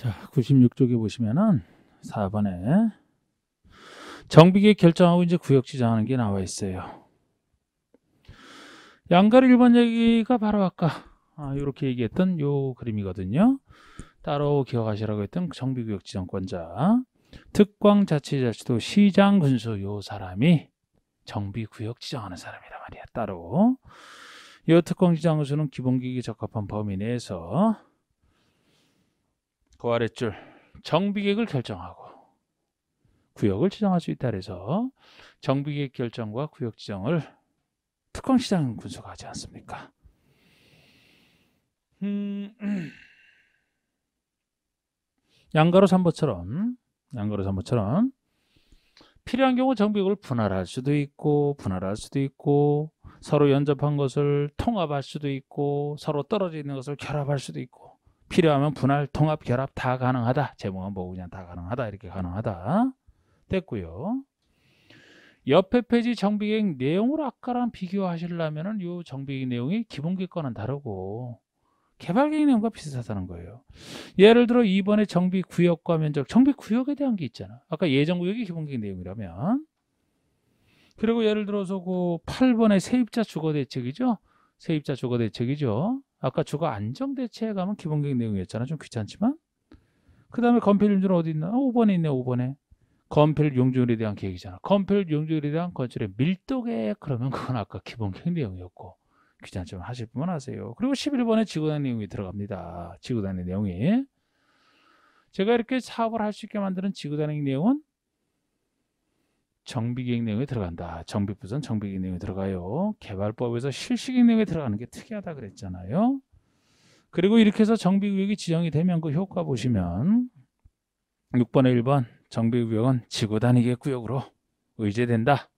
자, 96쪽에 보시면은 4번에 정비계 결정하고 이제 구역 지정하는 게 나와 있어요. 양가리 1번 얘기가 바로 아까 아, 이렇게 얘기했던 요 그림이거든요. 따로 기억하시라고 했던 정비구역 지정권자, 특광자치자치도 시장 군수 요 사람이 정비구역 지정하는 사람이다 말이야. 따로 요 특광지장 군수는 기본기기 적합한 범위 내에서 그 아랫줄 정비객을 결정하고 구역을 지정할 수 있다 그래서 정비객 결정과 구역 지정을 특강시장 군수가 하지 않습니까? 음, 양가로 3보처럼 양가로 3번처럼 필요한 경우 정비국을 분할할 수도 있고 분할할 수도 있고 서로 연접한 것을 통합할 수도 있고 서로 떨어져 있는 것을 결합할 수도 있고 필요하면 분할, 통합, 결합 다 가능하다. 제목은 보고 그냥 다 가능하다. 이렇게 가능하다. 됐고요. 옆에 페이지 정비계획 내용으로 아까랑 비교하시려면 은이 정비계획 내용이 기본계획과는 다르고 개발계획 내용과 비슷하다는 거예요. 예를 들어 이번에 정비구역과 면적, 정비구역에 대한 게 있잖아. 아까 예정구역이 기본계획 내용이라면 그리고 예를 들어서 그 8번의 세입자 주거 대책이죠. 세입자 주거 대책이죠. 아까 주가 안정대체에 가면 기본적인 내용이었잖아. 좀 귀찮지만. 그 다음에 건필 용준은 어디 있나? 아, 어, 5번에 있네, 5번에. 건필 용준에 대한 계획이잖아. 건필 용준에 대한 건축의 밀도계 그러면 그건 아까 기본적인 내용이었고. 귀찮지만 하실 분만 하세요. 그리고 11번에 지구단의 내용이 들어갑니다. 지구단의 내용이. 제가 이렇게 사업을 할 수 있게 만드는 지구단의 내용은 정비기획 내용에 들어간다. 정비부서는정비기획 내용에 들어가요. 개발법에서 실시기획 내용에 들어가는 게 특이하다 그랬잖아요. 그리고 이렇게 해서 정비구역이 지정이 되면 그 효과 보시면 6번의 1번 정비구역은 지구단위계 구역으로 의제된다.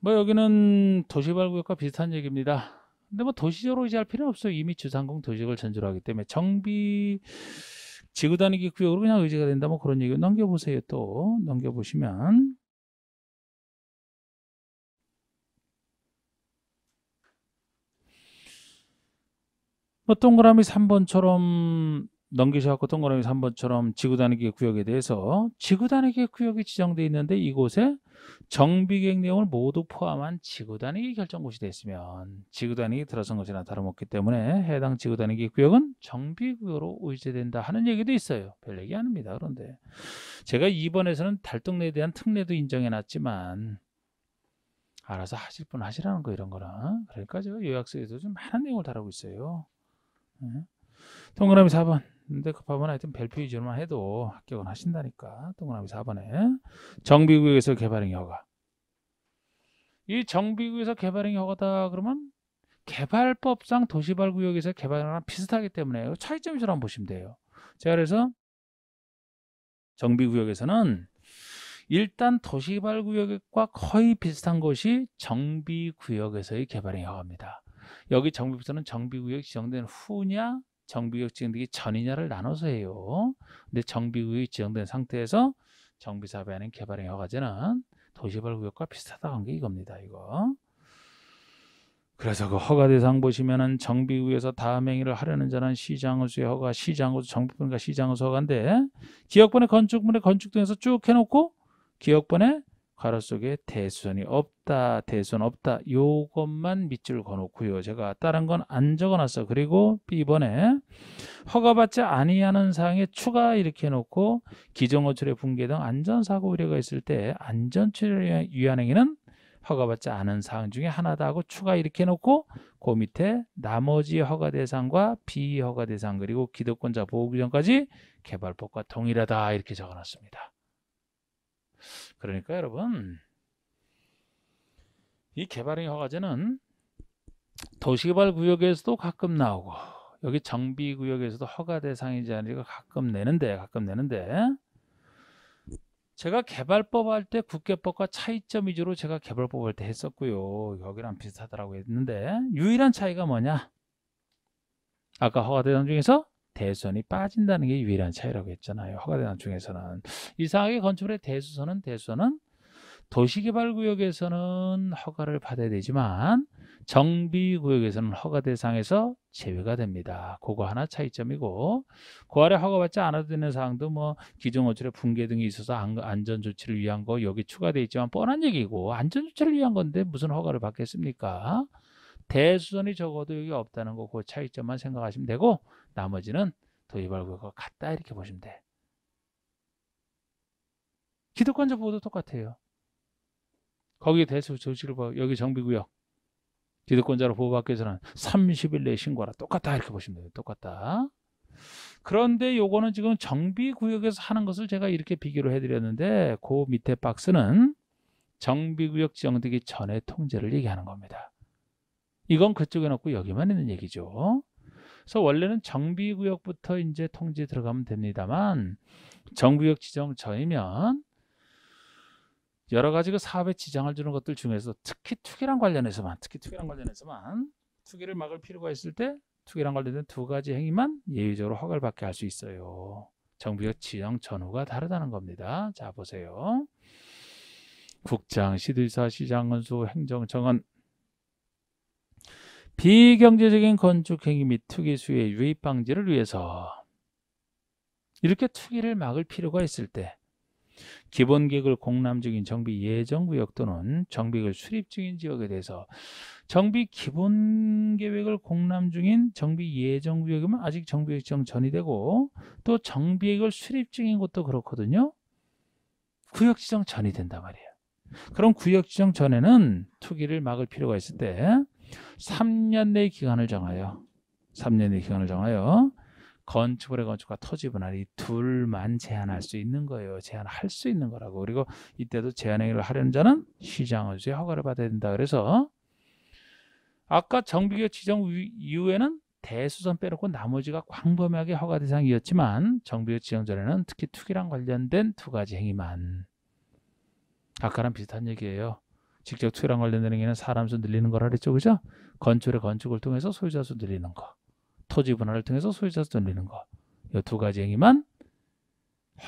뭐 여기는 도시발구역과 비슷한 얘기입니다. 근데 뭐 도시적으로 의제할 필요는 없어요. 이미 주상공 도시역을 전제로 하기 때문에 정비 지구 단위기 구역으로 그냥 의지가 된다 뭐 그런 얘기 넘겨보세요 또 넘겨보시면 뭐 동그라미 3번처럼 넘기셔갖고 동그라미 3번처럼 지구단위계 구역에 대해서 지구단위계 구역이 지정돼 있는데 이곳에 정비계획 내용을 모두 포함한 지구단위계 결정곳시 됐으면 지구단위기 들어선 것이나 다름없기 때문에 해당 지구단위계 구역은 정비구역으로 의제된다 하는 얘기도 있어요. 별 얘기 아닙니다. 그런데 제가 2번에서는 달동네에 대한 특례도 인정해놨지만 알아서 하실 분 하시라는 거 이런 거라 그러니까 제가 요약서에도 좀 많은 내용을 다루고 있어요. 네. 동그라미 4번. 근데 그 밥은 하여튼 별표 위주로만 해도 합격은 하신다니까. 동그라미 4번에. 정비구역에서 개발행 허가. 이 정비구역에서 개발행 허가다 그러면 개발법상 도시발구역에서 개발하랑 비슷하기 때문에 차이점이처럼 보시면 돼요. 제가 그래서 정비구역에서는 일단 도시발구역과 거의 비슷한 것이 정비구역에서의 개발행위입니다. 여기 정비부서는 정비구역 지정된 후냐 정비구역 지정되기 전이냐를 나눠서 해요. 근데 정비구역이 지정된 상태에서 정비사업에는 개발행 허가제는 도시발 구역과 비슷하다고 한게 이겁니다. 이거. 그래서 그 허가 대상 보시면은 정비구에서 다음 행위를 하려는 자는 시장의수의 허가, 시장의수 정비분과 시장의수 허가인데 기역번에 건축물에 건축 등에서 쭉 해놓고 기역번에 가로 속에 대수선이 없다, 대수선 없다. 요것만 밑줄 그어놓고요. 제가 다른 건 안 적어놨어. 그리고 이번에 허가받지 아니하는 사항에 추가 이렇게 해놓고 기정어출의 붕괴 등 안전사고 우려가 있을 때안전처리를 위한 행위는 허가받지 않은 사항 중에 하나다 하고 추가 이렇게 해놓고 그 밑에 나머지 허가 대상과 비허가 대상 그리고 기득권자 보호규정까지 개발법과 동일하다 이렇게 적어놨습니다. 그러니까 여러분 이개발행위 허가제는 도시개발 구역에서도 가끔 나오고 여기 정비구역에서도 허가 대상이지 않으니까 가끔 내는데 가끔 내는데 제가 개발법 할 때 국개법과 차이점 위주로 제가 개발법 할 때 했었고요 여기랑 비슷하다라고 했는데 유일한 차이가 뭐냐 아까 허가 대상 중에서 대수선이 빠진다는 게 유일한 차이라고 했잖아요. 허가대상 중에서는 이상하게 건축물의 대수선은 대수선은 도시개발구역에서는 허가를 받아야 되지만 정비구역에서는 허가 대상에서 제외가 됩니다. 그거 하나 차이점이고 그 아래 허가받지 않아도 되는 사항도 뭐 기존 건축의 붕괴 등이 있어서 안전 조치를 위한 거 여기 추가돼 있지만 뻔한 얘기고 안전 조치를 위한 건데 무슨 허가를 받겠습니까? 대수선이 적어도 여기 없다는 거 그 차이점만 생각하시면 되고 나머지는 도입알고가 같다 이렇게 보시면 돼. 기득권자 보호도 똑같아요. 거기에 대해서 조치를 봐. 여기 정비구역 기득권자로 보호받기 위해서는 30일 내에 신고하라. 똑같다 이렇게 보시면 돼요. 똑같다. 그런데 요거는 지금 정비구역에서 하는 것을 제가 이렇게 비교를 해드렸는데 그 밑에 박스는 정비구역 지정되기 전에 통제를 얘기하는 겁니다. 이건 그쪽에 놓고 여기만 있는 얘기죠. 그래서 원래는 정비구역부터 이제 통지 들어가면 됩니다만 정비구역 지정전이면 여러 가지 그 사업에 지장을 주는 것들 중에서 특히 투기랑 관련해서만 특히 투기랑 관련해서만 투기를 막을 필요가 있을 때 투기랑 관련된 두 가지 행위만 예외적으로 허가를 받게 할 수 있어요. 정비역 지정 전후가 다르다는 겁니다. 자 보세요. 국장, 시들사시장은수 행정청은 비경제적인 건축 행위 및 투기 수의 유입 방지를 위해서 이렇게 투기를 막을 필요가 있을 때 기본 계획을 공람 중인 정비 예정 구역 또는 정비계획을 수립 중인 지역에 대해서 정비 기본 계획을 공람 중인 정비 예정 구역이면 아직 정비 일정 전이 되고 또 정비계획을 수립 중인 것도 그렇거든요. 구역 지정 전이 된단 말이에요. 그럼 구역 지정 전에는 투기를 막을 필요가 있을 때 3년내 기간을 정하여 3년내 기간을 정하여 건축물의 건축과 토지 분할이 둘만 제한할 수 있는 거예요. 제한할 수 있는 거라고. 그리고 이때도 제한행위를 하려는 자는 시장의 허가를 받아야 된다. 그래서 아까 정비계획 지정 이후에는 대수선 빼놓고 나머지가 광범위하게 허가 대상이었지만 정비계획 지정 전에는 특히 투기랑 관련된 두 가지 행위만 아까랑 비슷한 얘기예요. 직접 투여랑 관련된 행위는 사람 수 늘리는 거라 그랬죠. 그죠? 건축의 건축을 통해서 소유자 수 늘리는 거. 토지 분할을 통해서 소유자 수 늘리는 거. 이 두 가지 행위만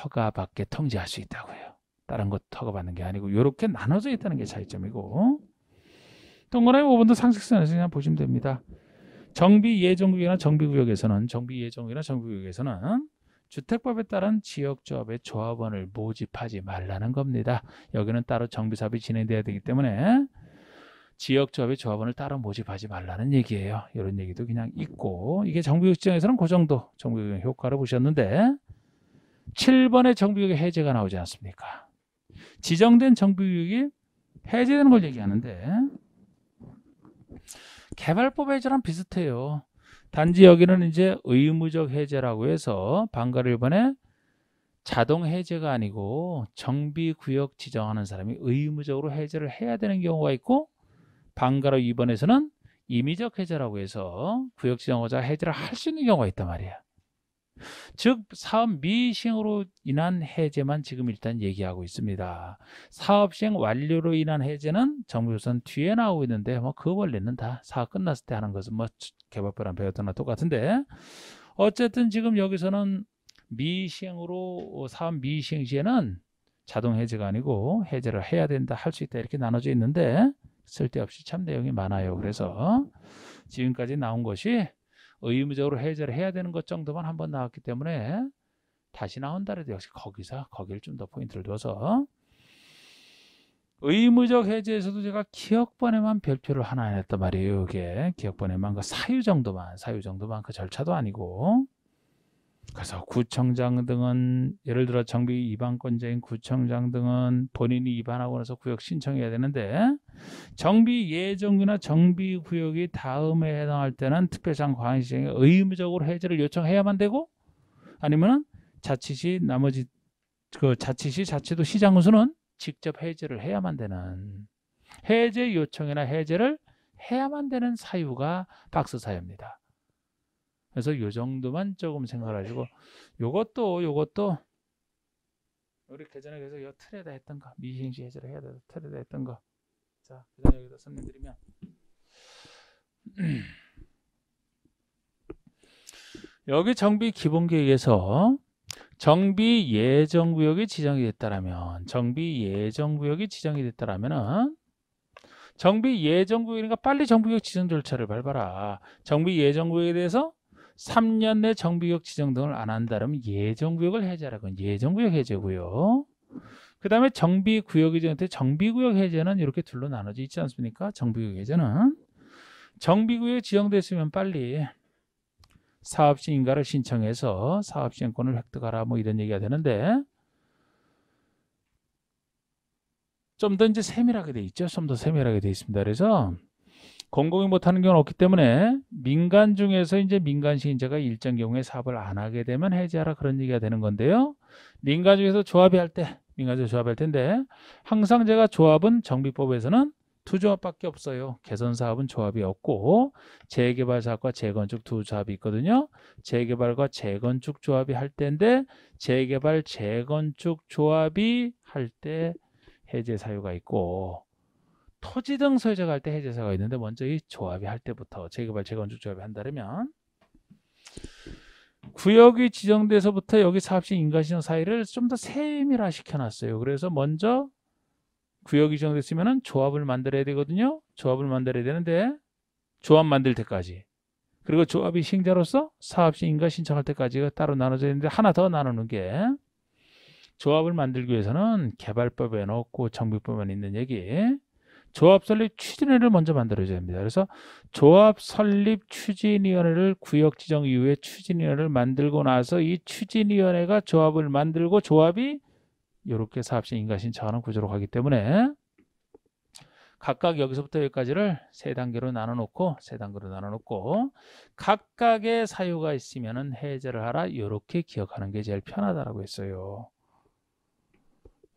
허가 밖에 통제할 수 있다고요. 다른 것 허가받는 게 아니고 이렇게 나눠져 있다는 게 차이점이고 동그라미 5번도 상식선에서 그냥 보시면 됩니다. 정비 예정구이나 정비구역에서는 정비 예정구이나 정비구역에서는 주택법에 따른 지역조합의 조합원을 모집하지 말라는 겁니다. 여기는 따로 정비사업이 진행돼야 되기 때문에 지역조합의 조합원을 따로 모집하지 말라는 얘기예요. 이런 얘기도 그냥 있고 이게 정비구역시에서는그 정도 정비구역 효과를 보셨는데 7번의 정비구역 해제가 나오지 않습니까? 지정된 정비구역이 해제되는 걸 얘기하는데 개발법 해제랑 비슷해요. 단지 여기는 이제 의무적 해제라고 해서 방가를 이번에 자동 해제가 아니고 정비구역 지정하는 사람이 의무적으로 해제를 해야 되는 경우가 있고 방가로 2번에서는 임의적 해제라고 해서 구역 지정호자 해제를 할 수 있는 경우가 있단 말이야. 즉 사업 미행으로 인한 해제만 지금 일단 얘기하고 있습니다. 사업 시행 완료로 인한 해제는 정부 조선 뒤에 나오고 있는데 뭐그 원리는 다 사업 끝났을 때 하는 것은 뭐 개발부랑 배웠던 거 똑같은데 어쨌든 지금 여기서는 미싱으로 어, 사업 미싱 시에는 자동 해제가 아니고 해제를 해야 된다 할 수 있다 이렇게 나눠져 있는데 쓸데없이 참 내용이 많아요. 그래서 지금까지 나온 것이 의무적으로 해제를 해야 되는 것 정도만 한 번 나왔기 때문에 다시 나온다래도 역시 거기서 거기를 좀 더 포인트를 둬서 의무적 해제에서도 제가 기억번에만 별표를 하나 했단 말이에요. 이게 기억번에만 그 사유 정도만 사유 정도만 그 절차도 아니고 그래서 구청장 등은 예를 들어 정비 위반권자인 구청장 등은 본인이 위반하고 나서 구역 신청해야 되는데 정비 예정이나 정비 구역이 다음에 해당할 때는 특별상 과잉시에 의무적으로 해제를 요청해야만 되고 아니면은 자치시 나머지 그 자치시 자치도 시장 군수는 직접 해제를 해야만 되는 해제 요청이나 해제를 해야만 되는 사유가 박스 사유입니다. 그래서 요 정도만 조금 생각하시고 요것도 요것도 우리 계전에 그 계속 요 틀에다 했던 거 미싱시 해제를 해야 돼서 틀에다 했던 거 자, 그다음 여기다 설명드리면 여기 정비 기본 계획에서 정비 예정 구역이 지정이 됐다라면 정비 예정 구역이 지정이 됐다라면 정비 예정 구역이니까 빨리 정비 구역 지정 절차를 밟아라. 정비 예정 구역에 대해서 3년 내 정비구역 지정 등을 안 한다면 예정구역을 해제라고 예정구역 해제고요. 그 다음에 정비구역 이전한테 정비구역 해제는 이렇게 둘로 나눠져 있지 않습니까? 정비구역 해제는 정비구역 지정됐으면 빨리 사업시 인가를 신청해서 사업시행권을 획득하라 뭐 이런 얘기가 되는데 좀 더 이제 세밀하게 돼 있죠. 좀 더 세밀하게 돼 있습니다. 그래서 건공이 못하는 경우는 없기 때문에 민간 중에서 이제 민간 시인자가 일정 경우에 사업을 안 하게 되면 해제하라 그런 얘기가 되는 건데요. 민간 중에서 조합이 할 때, 민간 중에서 조합이 할 텐데 항상 제가 조합은 정비법에서는 두 조합밖에 없어요. 개선 사업은 조합이 없고 재개발 사업과 재건축 두 조합이 있거든요. 재개발과 재건축 조합이 할 때인데 재개발 재건축 조합이 할 때 해제 사유가 있고 토지 등 소유자가 할때 해제사가 있는데 먼저 이 조합이 할 때부터 재개발 재건축 조합이 한다면 구역이 지정돼서부터 여기 사업시 인가시정 사이를 좀 더 세밀화 시켜놨어요. 그래서 먼저 구역이 지정됐으면 조합을 만들어야 되거든요. 조합을 만들어야 되는데 조합 만들 때까지 그리고 조합이 시행자로서 사업시 인가 신청할 때까지 따로 나눠져 있는데 하나 더 나누는 게 조합을 만들기 위해서는 개발법에 넣고 정비법에 있는 얘기 조합 설립 추진위를 원회 먼저 만들어줘야 합니다. 그래서 조합 설립 추진위원회를 구역 지정 이후에 추진위원회를 만들고 나서 이 추진위원회가 조합을 만들고 조합이 이렇게 사업신 인가신 청하는 구조로 가기 때문에 각각 여기서부터 여기까지를 세 단계로 나눠 놓고 세 단계로 나눠 놓고 각각의 사유가 있으면은 해제를 하라 이렇게 기억하는 게 제일 편하다라고 했어요.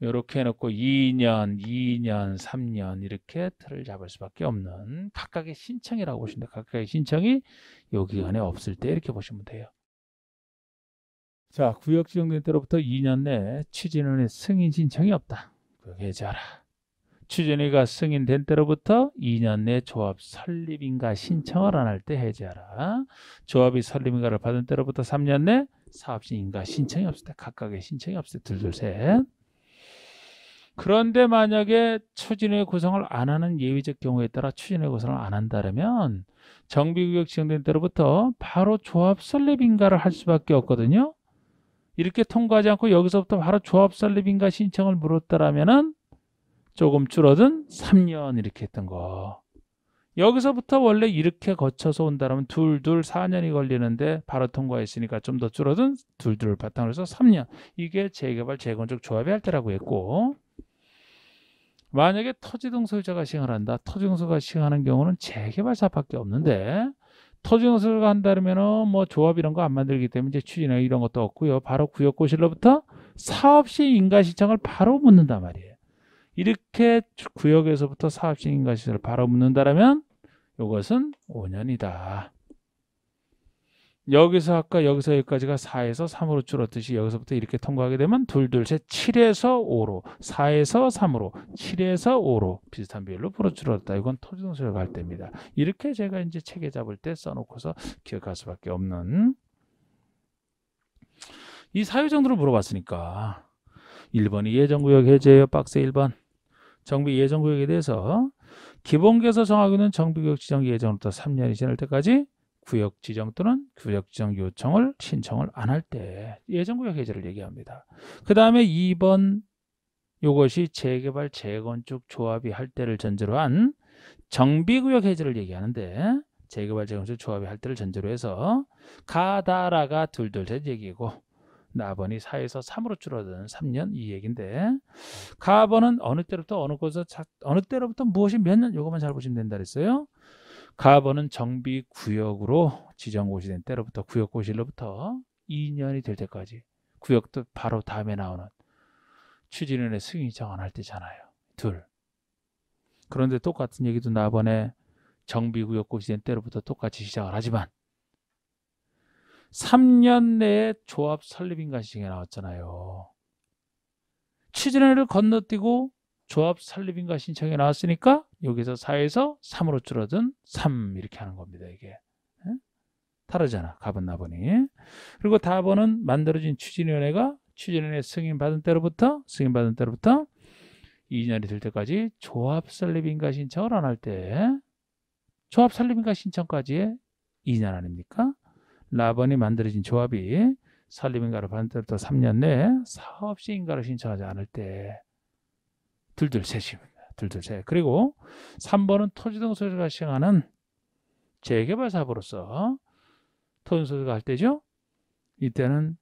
이렇게 해놓고 2년, 2년, 3년 이렇게 틀을 잡을 수밖에 없는 각각의 신청이라고 보시면 돼요. 각각의 신청이 요 기간에 없을 때 이렇게 보시면 돼요. 자, 구역 지정된 때로부터 2년 내에 진원의 승인 신청이 없다. 구역 해라 추진위가 승인된 때로부터 2년 내 조합 설립인가 신청을 안 할 때 해제하라. 조합이 설립인가를 받은 때로부터 3년 내 사업시인가 신청이 없을 때 각각의 신청이 없을 때 둘둘셋 그런데 만약에 추진의 구성을 안 하는 예외적 경우에 따라 추진의 구성을 안 한다면 정비구역 지정된 때로부터 바로 조합 설립 인가를 할 수밖에 없거든요. 이렇게 통과하지 않고 여기서부터 바로 조합 설립 인가 신청을 물었다라면은 조금 줄어든 3년 이렇게 했던 거. 여기서부터 원래 이렇게 거쳐서 온다면 둘둘 4년이 걸리는데 바로 통과했으니까 좀 더 줄어든 둘둘 바탕으로 해서 3년. 이게 재개발 재건축 조합이할 때라고 했고 만약에 토지등 소유자가 시행을 한다. 토지등 소유가 시행하는 경우는 재개발 사업밖에 없는데 토지등 소유가 한다면은 뭐 조합 이런 거 안 만들기 때문에 이제 추진행 이런 것도 없고요. 바로 구역고실로부터 사업시 인가 신청을 바로 묻는다 말이에요. 이렇게 구역에서부터 사업시 인가 신청을 바로 묻는다라면 이것은 5년이다. 여기서 아까 여기서 여기까지가 4에서 3으로 줄었듯이 여기서부터 이렇게 통과하게 되면 둘둘셋 7에서 5로 4에서 3으로 7에서 5로 비슷한 비율로 풀어 줄었다. 이건 토지동수를갈 때입니다. 이렇게 제가 이제 책에 잡을 때 써놓고서 기억할 수밖에 없는 이 사유정도를 물어봤으니까 1번이 예정구역 해제예요. 박스 1번 정비 예정구역에 대해서 기본계에서 정하기는 정비구역 지정 예정부터 3년이 지날 때까지 구역 지정 또는 구역 지정 요청을 신청을 안 할 때예전 구역 해제를 얘기합니다. 그 다음에 2번 이것이 재개발 재건축 조합이 할 때를 전제로 한 정비구역 해제를 얘기하는데 재개발 재건축 조합이 할 때를 전제로 해서 가다라가 둘둘셋 얘기고 나번이 4에서 3으로 줄어든 3년 이 얘긴데 가번은 어느 때로부터 어느 곳에서 어느 때로부터 무엇이 몇 년 요것만 잘 보시면 된다 그랬어요. 가버는 정비 구역으로 지정 고시된 때로부터 구역 고시로부터 2년이 될 때까지 구역도 바로 다음에 나오는 추진위원회 승인 정원할 때잖아요. 둘. 그런데 똑같은 얘기도 나번에 정비구역 고시된 때로부터 똑같이 시작을 하지만 3년 내에 조합 설립인가 시에 나왔잖아요. 추진위를 건너뛰고 조합 설립인가 신청이 나왔으니까 여기서 4에서 3으로 줄어든 3 이렇게 하는 겁니다. 이게 다르잖아. 갑은 나보니. 그리고 다번은 만들어진 추진위원회가 추진위원회 승인받은 때로부터 승인받은 때로부터 2년이 될 때까지 조합 설립인가 신청을 안 할 때 조합 설립인가 신청까지의 2년 아닙니까? 라번이 만들어진 조합이 설립인가를 받은 때부터 3년 내에 사업시인가를 신청하지 않을 때 둘둘셋입니다. 둘둘셋. 그리고 3번은 토지등 소재가 시행하는 재개발 사업으로서 토지등 소재가할 때죠. 이때는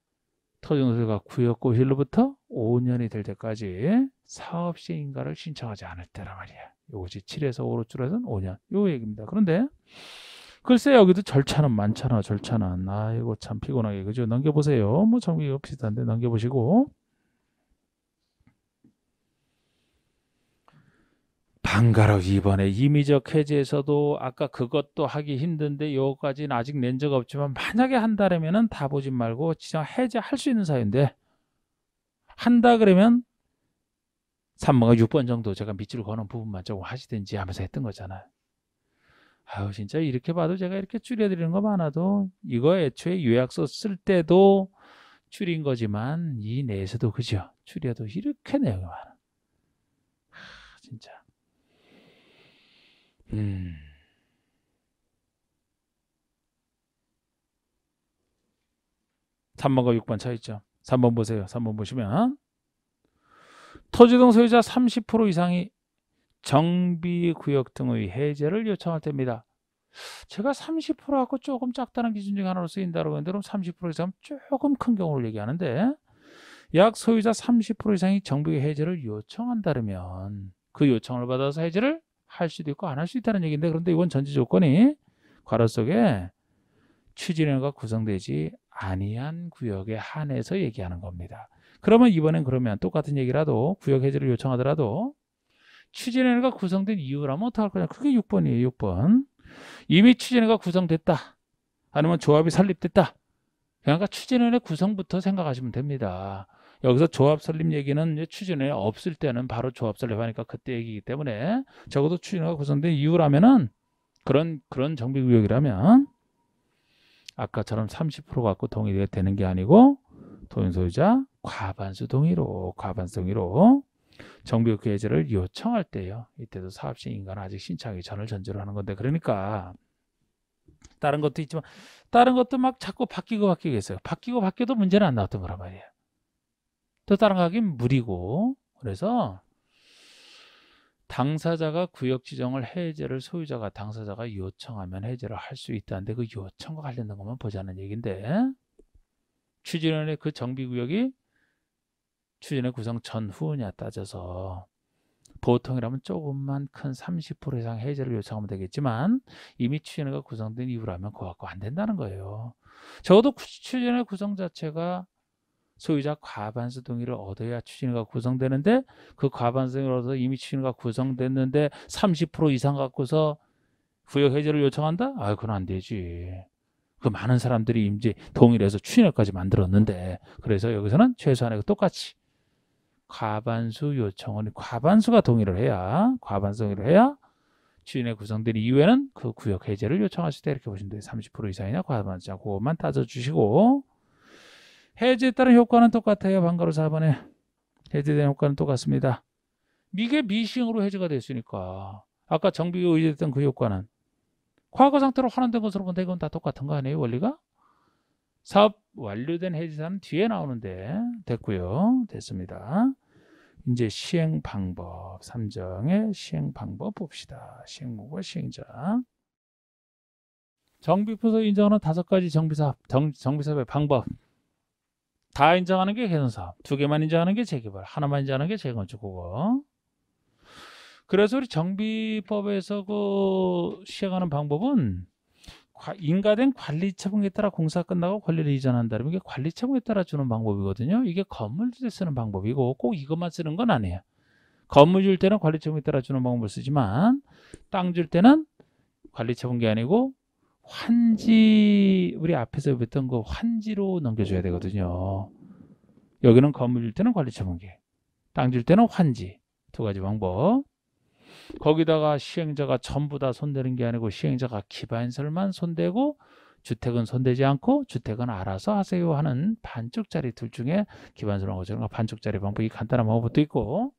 토지등 소재가 구역 고실로부터 5년이 될 때까지 사업 시행가를 신청하지 않을 때란 말이야. 요것이 7에서 5로 줄어든 5년. 요 얘기입니다. 그런데 글쎄 여기도 절차는 많잖아 절차는 아이고 참 피곤하게 그죠 넘겨보세요 뭐 정비 가 비슷한데 넘겨보시고 방가로이번에 임의적 해제에서도 아까 그것도 하기 힘든데 요까지는 아직 낸 적 없지만 만약에 한다면은다 보지 말고 진짜 해제할 수 있는 사유인데 한다 그러면 3번과 6번 정도 제가 밑줄 거는 부분만 조금 하시든지 하면서 했던 거잖아요. 아우 진짜 이렇게 봐도 제가 이렇게 줄여드리는 거 많아도 이거 애초에 요약서 쓸 때도 줄인 거지만 이 내에서도 그죠? 줄여도 이렇게 내용이 많아. 하, 진짜. 음. 3번과6번차이죠3번 보세요. 3번 보시면 토지등 소유자 30% 이상이 정비구역 등의 해제를 요청할 때입니다. 제가 30%하고 조금 작다는 기준 중 하나로 쓰인다고 했는데 그럼 30% 이상 은 조금 큰 경우를 얘기하는데 약 소유자 30% 이상이 정비 해제를 요청한다면 그 요청을 받아서 해제를 할 수도 있고 안 할 수 있다는 얘기인데 그런데 이건 전제 조건이 괄호 속에 추진회가 구성되지 아니한 구역에 한해서 얘기하는 겁니다. 그러면 이번엔 그러면 똑같은 얘기라도 구역 해제를 요청하더라도 추진회가 구성된 이유라면 어떡할 거냐 그게 6번이에요 6번 이미 추진회가 구성됐다 아니면 조합이 설립됐다 그러니까 추진회의 구성부터 생각하시면 됩니다 여기서 조합 설립 얘기는 추진에 없을 때는 바로 조합 설립하니까 그때 얘기이기 때문에 적어도 추진과 구성된 이유라면은 그런 그런 정비 구역이라면 아까처럼 30% 갖고 동의가 되는 게 아니고 도인 소유자 과반수 동의로 과반수 동의로 정비구역 해제를 요청할 때요. 이때도 사업시 인가는 아직 신청하기 전을 전제로 하는 건데 그러니까 다른 것도 있지만 다른 것도 막 자꾸 바뀌고 바뀌고 했어요. 바뀌고 바뀌어도 문제는 안 나왔던 거란 말이에요. 또 따라가긴 무리고 그래서 당사자가 구역 지정을 해제를 소유자가 당사자가 요청하면 해제를 할 수 있다는데 그 요청과 관련된 것만 보자는 얘기인데 추진원의 그 정비구역이 추진의 구성 전후냐 따져서 보통이라면 조금만 큰 30% 이상 해제를 요청하면 되겠지만 이미 추진회가 구성된 이후라면 그거 갖고 안 된다는 거예요. 적어도 추진회 구성 자체가 소유자 과반수 동의를 얻어야 추진위가 구성되는데 그 과반수 동의를 얻어서 이미 추진위가 구성됐는데 30% 이상 갖고서 부역 해제를 요청한다? 아, 그건 안 되지. 그 많은 사람들이 임지 동의를해서 추진위까지 만들었는데 그래서 여기서는 최소한의 그 똑같이 과반수 요청은 과반수가 동의를 해야 과반수 동의를 해야 추진에 구성된 이후에는 그 구역 해제를 요청할 수 있다 이렇게 보시면 돼요. 30% 이상이냐 과반수냐 그것만 따져주시고 해제에 따른 효과는 똑같아요. 방가로 4번에 해제된 효과는 똑같습니다. 미개 미싱으로 해제가 됐으니까 아까 정비가 의제됐던 그 효과는 과거 상태로 환원된 것으로 본다. 이건 다 똑같은 거 아니에요? 원리가? 사업 완료된 해지사는 뒤에 나오는데 됐고요. 됐습니다. 이제 시행 방법 3정의 시행 방법 봅시다. 시행무과 시행자 정비부서 인정하는 다섯 가지 정비사업 정, 정비사업의 방법 다 인정하는 게 개선사업, 두 개만 인정하는 게 재개발, 하나만 인정하는 게 재건축 그거. 그래서 우리 정비법에서 그 시행하는 방법은 인가된 관리 처분에 따라 공사 끝나고 권리를 이전한다면 이게 관리 처분에 따라 주는 방법이거든요. 이게 건물주에 쓰는 방법이고 꼭 이것만 쓰는 건 아니에요. 건물 줄 때는 관리 처분에 따라 주는 방법을 쓰지만 땅 줄 때는 관리 처분이 아니고 환지 우리 앞에서 배던거 환지로 넘겨줘야 되거든요. 여기는 건물 일 때는 관리 처분계, 땅질 때는 환지 두 가지 방법. 거기다가 시행자가 전부 다 손대는 게 아니고 시행자가 기반설만 손대고 주택은 손대지 않고 주택은 알아서 하세요 하는 반쪽짜리 둘 중에 기반설한 것처럼 반쪽짜리 방법이 간단한 방법도 있고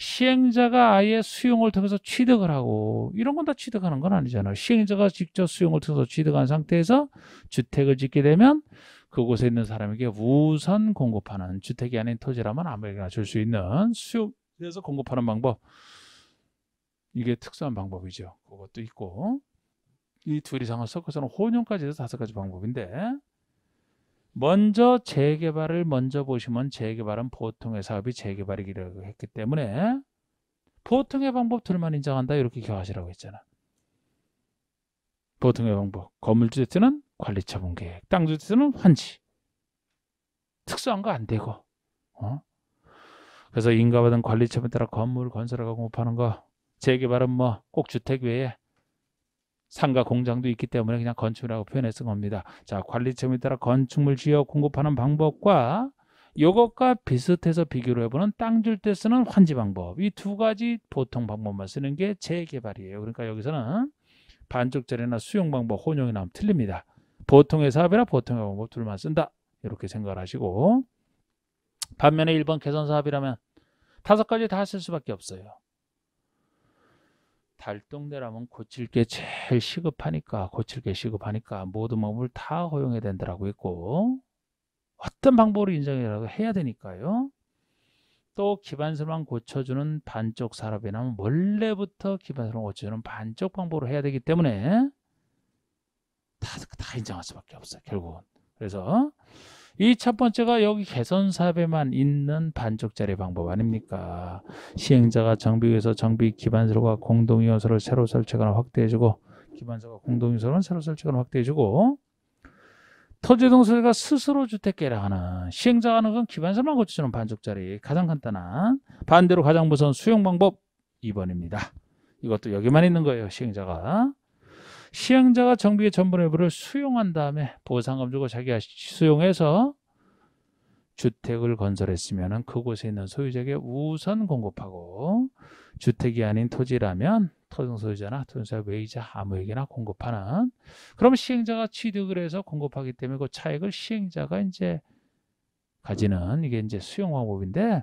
시행자가 아예 수용을 통해서 취득을 하고 이런 건 다 취득하는 건 아니잖아요. 시행자가 직접 수용을 통해서 취득한 상태에서 주택을 짓게 되면 그곳에 있는 사람에게 우선 공급하는 주택이 아닌 토지라면 아무에게나 줄 수 있는 수용해서 공급하는 방법 이게 특수한 방법이죠. 그것도 있고 이 둘 이상을 섞어서는 혼용까지 해서 다섯 가지 방법인데 먼저 재개발을 먼저 보시면 재개발은 보통의 사업이 재개발이기라고 했기 때문에 보통의 방법 둘만 인정한다 이렇게 기억하시라고 했잖아. 보통의 방법. 건물주택수는 관리처분 계획, 땅주택수는 환지. 특수한 거 안 되고. 어? 그래서 인가받은 관리처분에 따라 건물 건설하고 공급하는 거 재개발은 뭐 꼭 주택 외에 상가 공장도 있기 때문에 그냥 건축이라고 표현했을 겁니다. 자, 관리체험에 따라 건축물 지어 공급하는 방법과 이것과 비슷해서 비교를 해보는 땅 줄 때 쓰는 환지 방법 이 두 가지 보통 방법만 쓰는 게 재개발이에요. 그러니까 여기서는 반쪽짜리나 수용 방법 혼용이 나면 틀립니다. 보통의 사업이라 보통의 방법 둘만 쓴다. 이렇게 생각을 하시고 반면에 1번 개선 사업이라면 다섯 가지 다 쓸 수밖에 없어요. 달동대라면 고칠 게 제일 시급하니까 고칠 게 시급하니까 모든 방법을다 허용해야 된다라고 했고 어떤 방법으로 인정이라고 해야 되니까요. 또 기반설만 고쳐주는 반쪽 산업이나면 원래부터 기반설만 고쳐주는 반쪽 방법으로 해야 되기 때문에 다, 다 인정할 수밖에 없어요. 결국은. 그래서 이첫 번째가 여기 개선 사업에만 있는 반쪽짜리 방법 아닙니까? 시행자가 정비에서 정비 기반서로가 공동이원서를 새로 설치거나 확대해주고 기반서가 공동이원서를 새로 설치거나 확대해주고 토지동설가 스스로 주택계라하는 시행자가 하는 건 기반서만 고쳐주는 반쪽짜리 가장 간단한 반대로 가장 무서운 수용 방법 2번입니다. 이것도 여기만 있는 거예요 시행자가 시행자가 정비의 전문 일부를 수용한 다음에 보상금 주고 자기가 수용해서 주택을 건설했으면 그곳에 있는 소유자에게 우선 공급하고 주택이 아닌 토지라면 토종소유자나 토종소유자 외이자 아무에게나 공급하는 그럼 시행자가 취득을 해서 공급하기 때문에 그 차액을 시행자가 이제 가지는 이게 이제 수용 방법인데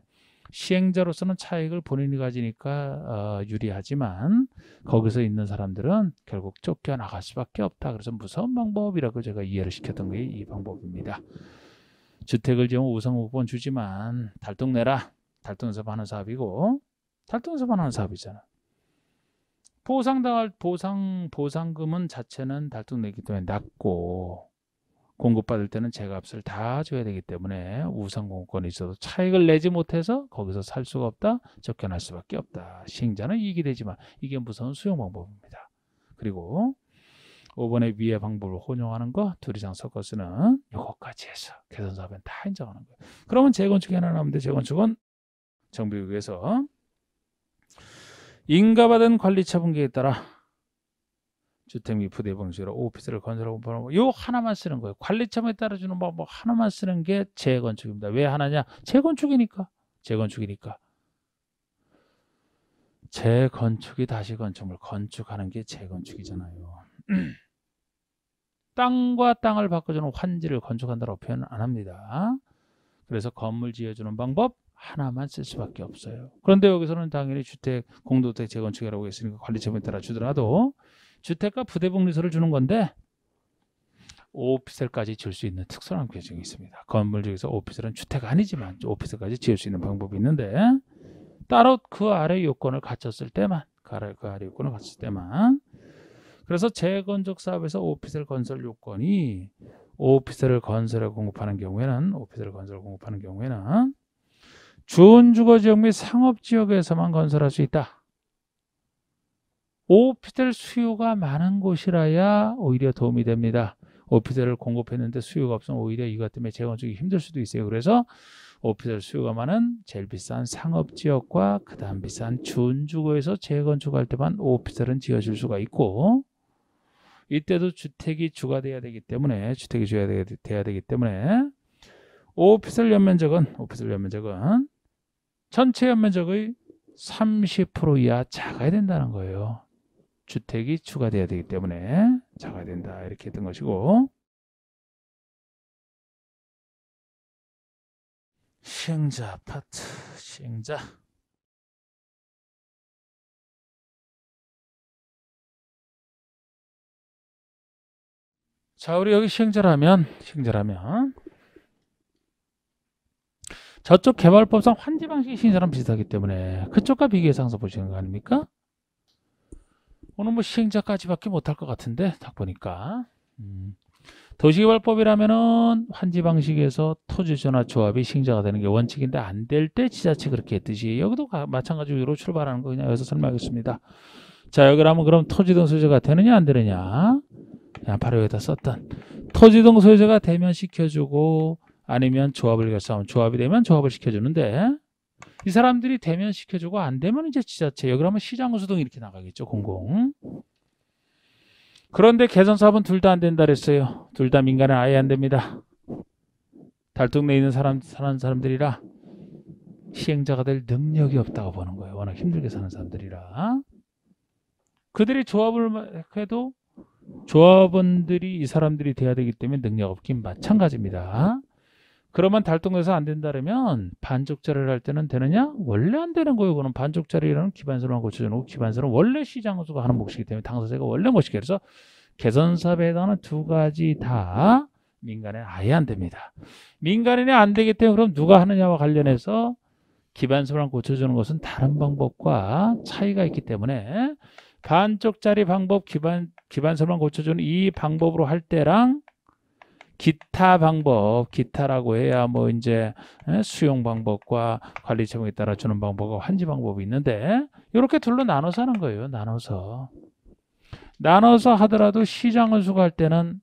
시행자로서는 차익을 본인이 가지니까 어, 유리하지만 거기서 있는 사람들은 결국 쫓겨나갈 수밖에 없다. 그래서 무서운 방법이라고 제가 이해를 시켰던 게 이 방법입니다. 주택을 지으면 우상우번 주지만 달동 내라. 달동에서 하는 사업이고 달동에서 하는 사업이잖아. 보상당할 보상 보상금은 자체는 달동 내기 때문에 낮고 공급받을 때는 제 값을 다 줘야 되기 때문에 우선 공급권이 있어도 차익을 내지 못해서 거기서 살 수가 없다 적혀날 수밖에 없다 시행자는 이익이 되지만 이게 무서운 수용 방법입니다 그리고 5번의 위의 방법을 혼용하는 거, 둘 이상 섞어 쓰는 요것까지 해서 개선사업엔 다 인정하는 거예요. 그러면 재건축이 하나 남는데 재건축은 정비국에서 인가받은 관리처분기에 따라 주택 및 부대 봉지로 오피스를 건설하고 보는 뭐, 뭐, 요 하나만 쓰는 거예요. 관리처에 따라 주는 방법 뭐, 하나만 쓰는 게 재건축입니다. 왜 하나냐? 재건축이니까. 재건축이니까. 재건축이 다시 건축을 건축하는 게 재건축이잖아요. 땅과 땅을 바꿔주는 환지를 건축한다고 표현은 안 합니다. 그래서 건물 지어주는 방법 하나만 쓸 수밖에 없어요. 그런데 여기서는 당연히 주택, 공동주택 재건축이라고 했으니까 관리처분에 따라 주더라도 주택과 부대복리서를 주는 건데 오피스까지 지을 수 있는 특수한 규정이 있습니다. 건물 중에서 오피스은 주택 아니지만 오피스까지 지을 수 있는 방법이 있는데 따로 그 아래 요건을 갖췄을 때만 그 아래, 그아 요건을 갖췄을 때만 그래서 재건축 사업에서 오피스 건설 요건이 오피스을 건설에 공급하는 경우에는 오피스을 건설을 공급하는 경우에는 주온 주거 지역 및 상업 지역에서만 건설할 수 있다. 오피텔 수요가 많은 곳이라야 오히려 도움이 됩니다. 오피텔을 공급했는데 수요가 없으면 오히려 이것 때문에 재건축이 힘들 수도 있어요. 그래서 오피텔 수요가 많은 제일 비싼 상업지역과 그 다음 비싼 준주거에서 재건축할 때만 오피텔은 지어줄 수가 있고 이때도 주택이 주가 돼야 되기 때문에 주택이 주야 되, 돼야 되기 때문에 오피셜 연면적은 오피셀 연면적은 전체 연면적의 30% 이하 작아야 된다는 거예요. 주택이 추가돼야 되기 때문에 작아야 된다 이렇게 했던 것이고 시행자 아파트 시행자 자 우리 여기 시행자라면 시행자라면 저쪽 개발법상 환지 방식이 시행자랑 비슷하기 때문에 그쪽과 비교해서 항상 보시는 거 아닙니까? 오늘 뭐 시행자까지밖에 못할 것 같은데 딱 보니까 음. 도시개발법이라면은 환지 방식에서 토지전화 조합이 시행자가 되는 게 원칙인데 안 될 때 지자체 그렇게 했듯이 여기도 마찬가지로 출발하는 거 그냥 여기서 설명하겠습니다. 자여기하면 그럼 토지등 소유자가 되느냐 안 되느냐 그냥 바로 여기다 썼던 토지등 소유자가 되면 시켜주고 아니면 조합을 결성하면 조합이 되면 조합을 시켜주는데 이 사람들이 대면 시켜주고 안 되면 이제 지자체 여기 하면 시장 우수동 이렇게 나가겠죠 공공 그런데 개선 사업은 둘 다 안 된다 그랬어요 둘 다 민간은 아예 안 됩니다 달동네에 있는 사람 사는 사람들이라 시행자가 될 능력이 없다고 보는 거예요 워낙 힘들게 사는 사람들이라 그들이 조합을 해도 조합원들이 이 사람들이 돼야 되기 때문에 능력 없긴 마찬가지입니다 그러면 달동에서안 된다면 반쪽짜리를 할 때는 되느냐? 원래 안 되는 거예요. 그는 반쪽짜리라는 기반서로만 고쳐주고 기반서는 원래 시장수가 하는 몫이기 때문에 당사자가 원래 몫이기 그래서 개선사업에 해당하는 두 가지 다 민간에 아예 안 됩니다. 민간인이 안 되기 때문에 그럼 누가 하느냐와 관련해서 기반서랑 고쳐주는 것은 다른 방법과 차이가 있기 때문에 반쪽짜리 방법 기반 기반서만 고쳐주는 이 방법으로 할 때랑 기타 방법, 기타라고 해야 뭐 이제 예, 수용 방법과 관리 제목에 따라 주는 방법과 환지 방법이 있는데 이렇게 둘로 나눠서 하는 거예요. 나눠서. 나눠서 하더라도 시장은수 할 때는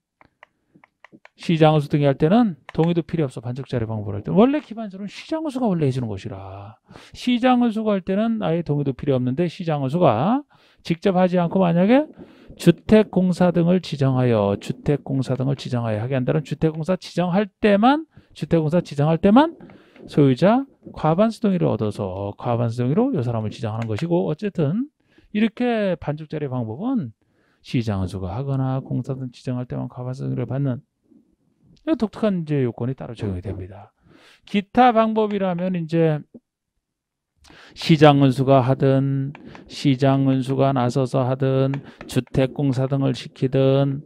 시장은수 등이 할 때는 동의도 필요 없어 반적자료 방법을 할때 원래 기반적으로 시장은수가 원래 해주는 것이라 시장은수가 할 때는 아예 동의도 필요 없는데 시장은수가 직접 하지 않고 만약에 주택공사 등을 지정하여 주택공사 등을 지정하여 하게 한다는 주택공사 지정할 때만 주택공사 지정할 때만 소유자 과반수 동의를 얻어서 과반수 동의로 이 사람을 지정하는 것이고 어쨌든 이렇게 반쪽짜리 방법은 시장은수가 하거나 공사 등 지정할 때만 과반수 동의를 받는 독특한 이제 요건이 따로 적용이 됩니다. 기타 방법이라면 이제 시장 은수가 하든 시장 은수가 나서서 하든 주택공사 등을 시키든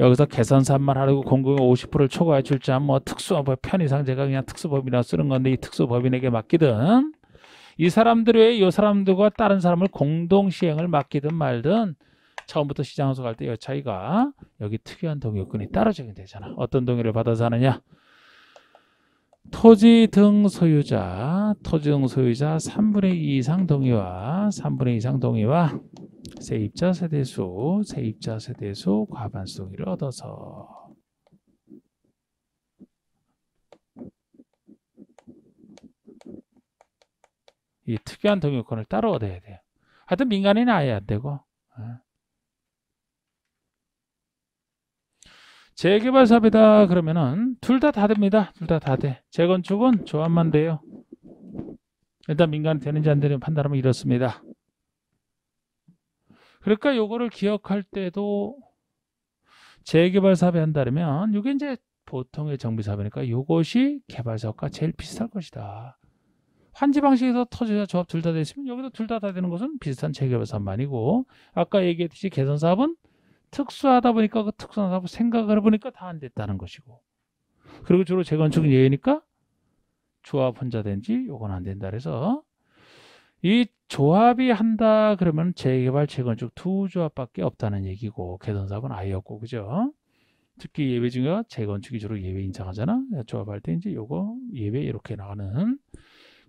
여기서 개선산만 하려고 공급의 50%를 초과해 줄지한 뭐 특수법 편의상 제가 그냥 특수법이나 쓰는 건데 이 특수법인에게 맡기든 이 사람들 외에 이 사람들과 다른 사람을 공동시행을 맡기든 말든 처음부터 시장 운수 갈때 이 차이가 여기 특이한 동요건이 의 따로 적용되잖아. 어떤 동의를 받아서 하느냐. 토지 등 소유자, 토지 등 소유자 3분의 2 이상 동의와 3분의 2 이상 동의와 세입자 세대수, 세입자 세대수 과반수 동의를 얻어서 이 특이한 동의권을 따로 얻어야 돼요. 하여튼 민간인은 아예 안 되고. 예. 재개발 사업이다 그러면은 둘 다 다 됩니다. 둘 다 다 돼. 재건축은 조합만 돼요. 일단 민간이 되는지 안 되는지 판단하면 이렇습니다. 그러니까 요거를 기억할 때도 재개발 사업에 한다면 이게 이제 보통의 정비 사업이니까 요것이 개발 사업과 제일 비슷할 것이다. 환지 방식에서 터지자 조합 둘다 됐으면 여기도 둘 다 다 되는 것은 비슷한 재개발 사업만이고 아까 얘기했듯이 개선 사업은 특수하다 보니까 그 특수한 사업 생각을 해보니까 다 안 됐다는 것이고 그리고 주로 재건축은 예니까 외 조합 혼자 된지 요건 안 된다 그래서 이 조합이 한다 그러면 재개발 재건축 두 조합밖에 없다는 얘기고 개선 사업은 아예 없고 그죠 특히 예외 중에 재건축이 주로 예외 인정하잖아 조합할 때 이제 요거 예외 이렇게 나가는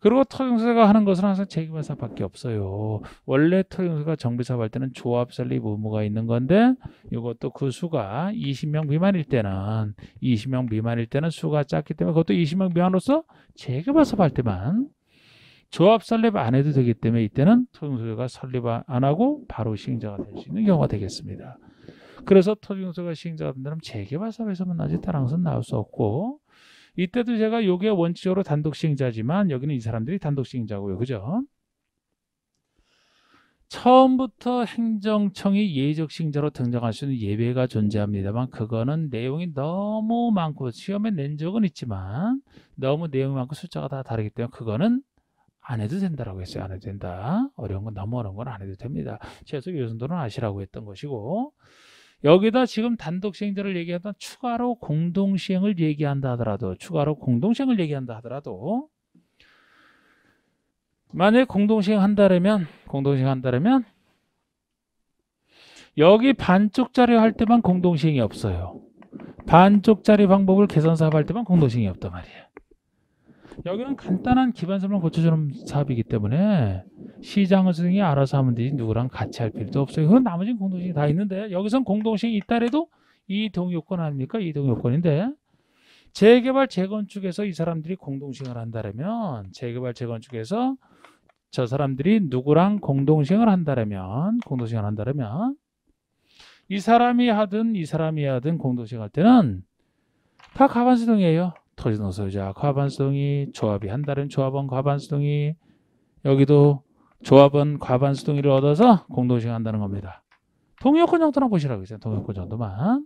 그리고 토용사가 하는 것은 항상 재개발사밖에 없어요. 원래 토용사가 정비사업 할 때는 조합 설립 의무가 있는 건데 이것도 그 수가 20명 미만일 때는 20명 미만일 때는 수가 작기 때문에 그것도 20명 미만으로서 재개발사업 할 때만 조합 설립 안 해도 되기 때문에 이때는 토용소가 설립 안 하고 바로 시행자가 될 수 있는 경우가 되겠습니다. 그래서 토지용가 시행자가 된다면 재개발 사업에서만 나지 다른 것은 나올 수 없고 이때도 제가 요게 원칙적으로 단독시행자지만 여기는 이 사람들이 단독시행자고요. 그죠? 처음부터 행정청이 예의적 시행자로 등장할 수 있는 예외가 존재합니다만 그거는 내용이 너무 많고 시험에 낸 적은 있지만 너무 내용이 많고 숫자가 다 다르기 때문에 그거는 안 해도 된다라고 했어요. 안 해도 된다. 어려운 건 너무 어려운 건 안 해도 됩니다. 최소 요 정도는 아시라고 했던 것이고 여기다 지금 단독 시행자를 얘기하다 추가로 공동 시행을 얘기한다 하더라도 추가로 공동 시행을 얘기한다 하더라도 만약에 공동 시행한다라면 공동 시행한다라면 여기 반쪽짜리 할 때만 공동 시행이 없어요. 반쪽짜리 방법을 개선 사업할 때만 공동 시행이 없단 말이에요. 여기는 간단한 기반 설명 고쳐주는 사업이기 때문에 시장 선생이 알아서 하면 되지 누구랑 같이 할 필요도 없어요. 그건 나머지는 공동식이 다 있는데 여기선 공동식이 있다래도 이동요건 아닙니까? 이동요건인데 재개발 재건축에서 이 사람들이 공동식을 한다라면 재개발 재건축에서 저 사람들이 누구랑 공동식을 한다라면 공동식을 한다라면 이 사람이 하든 이 사람이 하든 공동식 할 때는 다 가반수동이에요. 터지던 소유자 과반수동이 조합이 한다른 조합원 과반수동이 여기도 조합원 과반수동이를 얻어서 공동시행 한다는 겁니다. 동요권 정도만 보시라고 했어요. 동요권 정도만.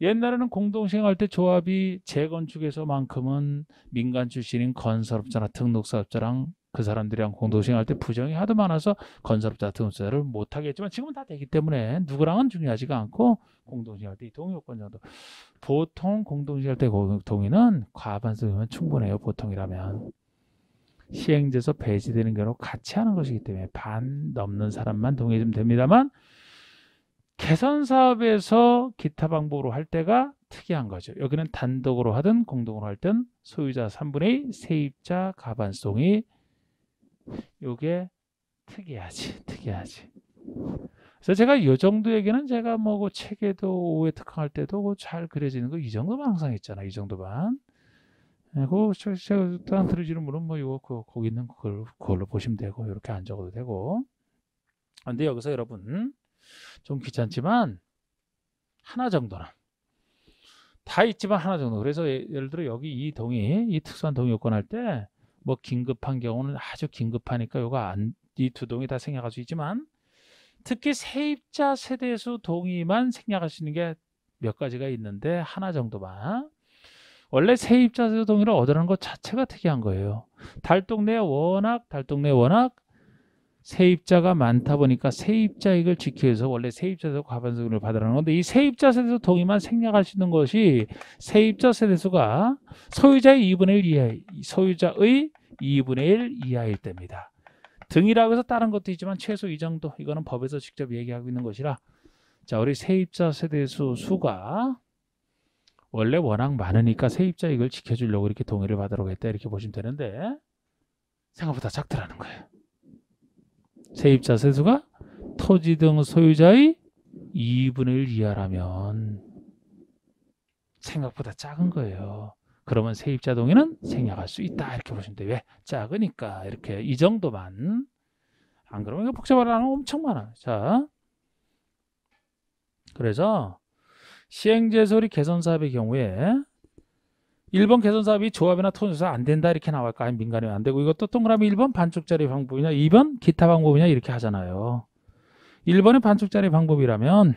옛날에는 공동시행할 때 조합이 재건축에서만큼은 민간 출신인 건설업자나 등록사업자랑 그 사람들이랑 공동시행할 때 부정이 하도 많아서 건설업자 등록사를 못하게 지만 지금은 다 되기 때문에 누구랑은 중요하지가 않고 공동시할 때이 동의 요건 정도. 보통 공동시할 때 동의는 과반수면 충분해요. 보통이라면. 시행제에서 배제되는 경우 같이 하는 것이기 때문에 반 넘는 사람만 동의해 주면 됩니다만 개선 사업에서 기타 방법으로 할 때가 특이한 거죠. 여기는 단독으로 하든 공동으로 할든 소유자 3분의 1, 세입자 가반송이 요게 특이하지, 특이하지. 그래서 제가 이 정도 얘기는 제가 뭐그 책에도 오후에 특강할 때도 그 잘 그려지는 거 이 정도만 항상 했잖아. 이 정도만. 예, 그거 제가 다른 들으시는 분은 뭐 이거 그, 거기 있는 그걸, 그걸로 보시면 되고 이렇게 안 적어도 되고. 아, 근데 여기서 여러분 좀 귀찮지만 하나 정도는 다 있지만 하나 정도. 그래서 예, 예를 들어 여기 이 동의, 이 특수한 동의 요건 할 때 뭐 긴급한 경우는 아주 긴급하니까 요거 안 이 두 동이 다 생략할 수 있지만 특히 세입자 세대수 동의만 생략할 수 있는 게 몇 가지가 있는데 하나 정도만 원래 세입자 세대 동의를 얻으라는 것 자체가 특이한 거예요 달동네에 워낙 달동네에 워낙 세입자가 많다 보니까 세입자 이익을 지키기 위해서 원래 세입자 세대 과반수를 받으라는 건데 이 세입자 세대수 동의만 생략할 수 있는 것이 세입자 세대수가 소유자의 2분의 1 이하 소유자의 2분의 1 이하일 때입니다 등이라고 해서 다른 것도 있지만 최소 이 정도 이거는 법에서 직접 얘기하고 있는 것이라 자 우리 세입자 세대수 수가 원래 워낙 많으니까 세입자 이걸 지켜주려고 이렇게 동의를 받으라고 했다 이렇게 보시면 되는데 생각보다 작더라는 거예요 세입자 세수가 토지 등 소유자의 2분의 1 이하라면 생각보다 작은 거예요 그러면 세입자 동의는 생략할 수 있다 이렇게 보시면 돼요. 왜? 작으니까 이렇게 이 정도만 안 그러면 복잡하라는 엄청 많아. 자, 그래서 시행제소리 개선사업의 경우에 1번 개선사업이 조합이나 토지사 안 된다 이렇게 나올까 아니 민간이 안 되고 이것도 동그라미 1번 반쪽짜리 방법이냐 2번 기타 방법이냐 이렇게 하잖아요 1번의 반쪽짜리 방법이라면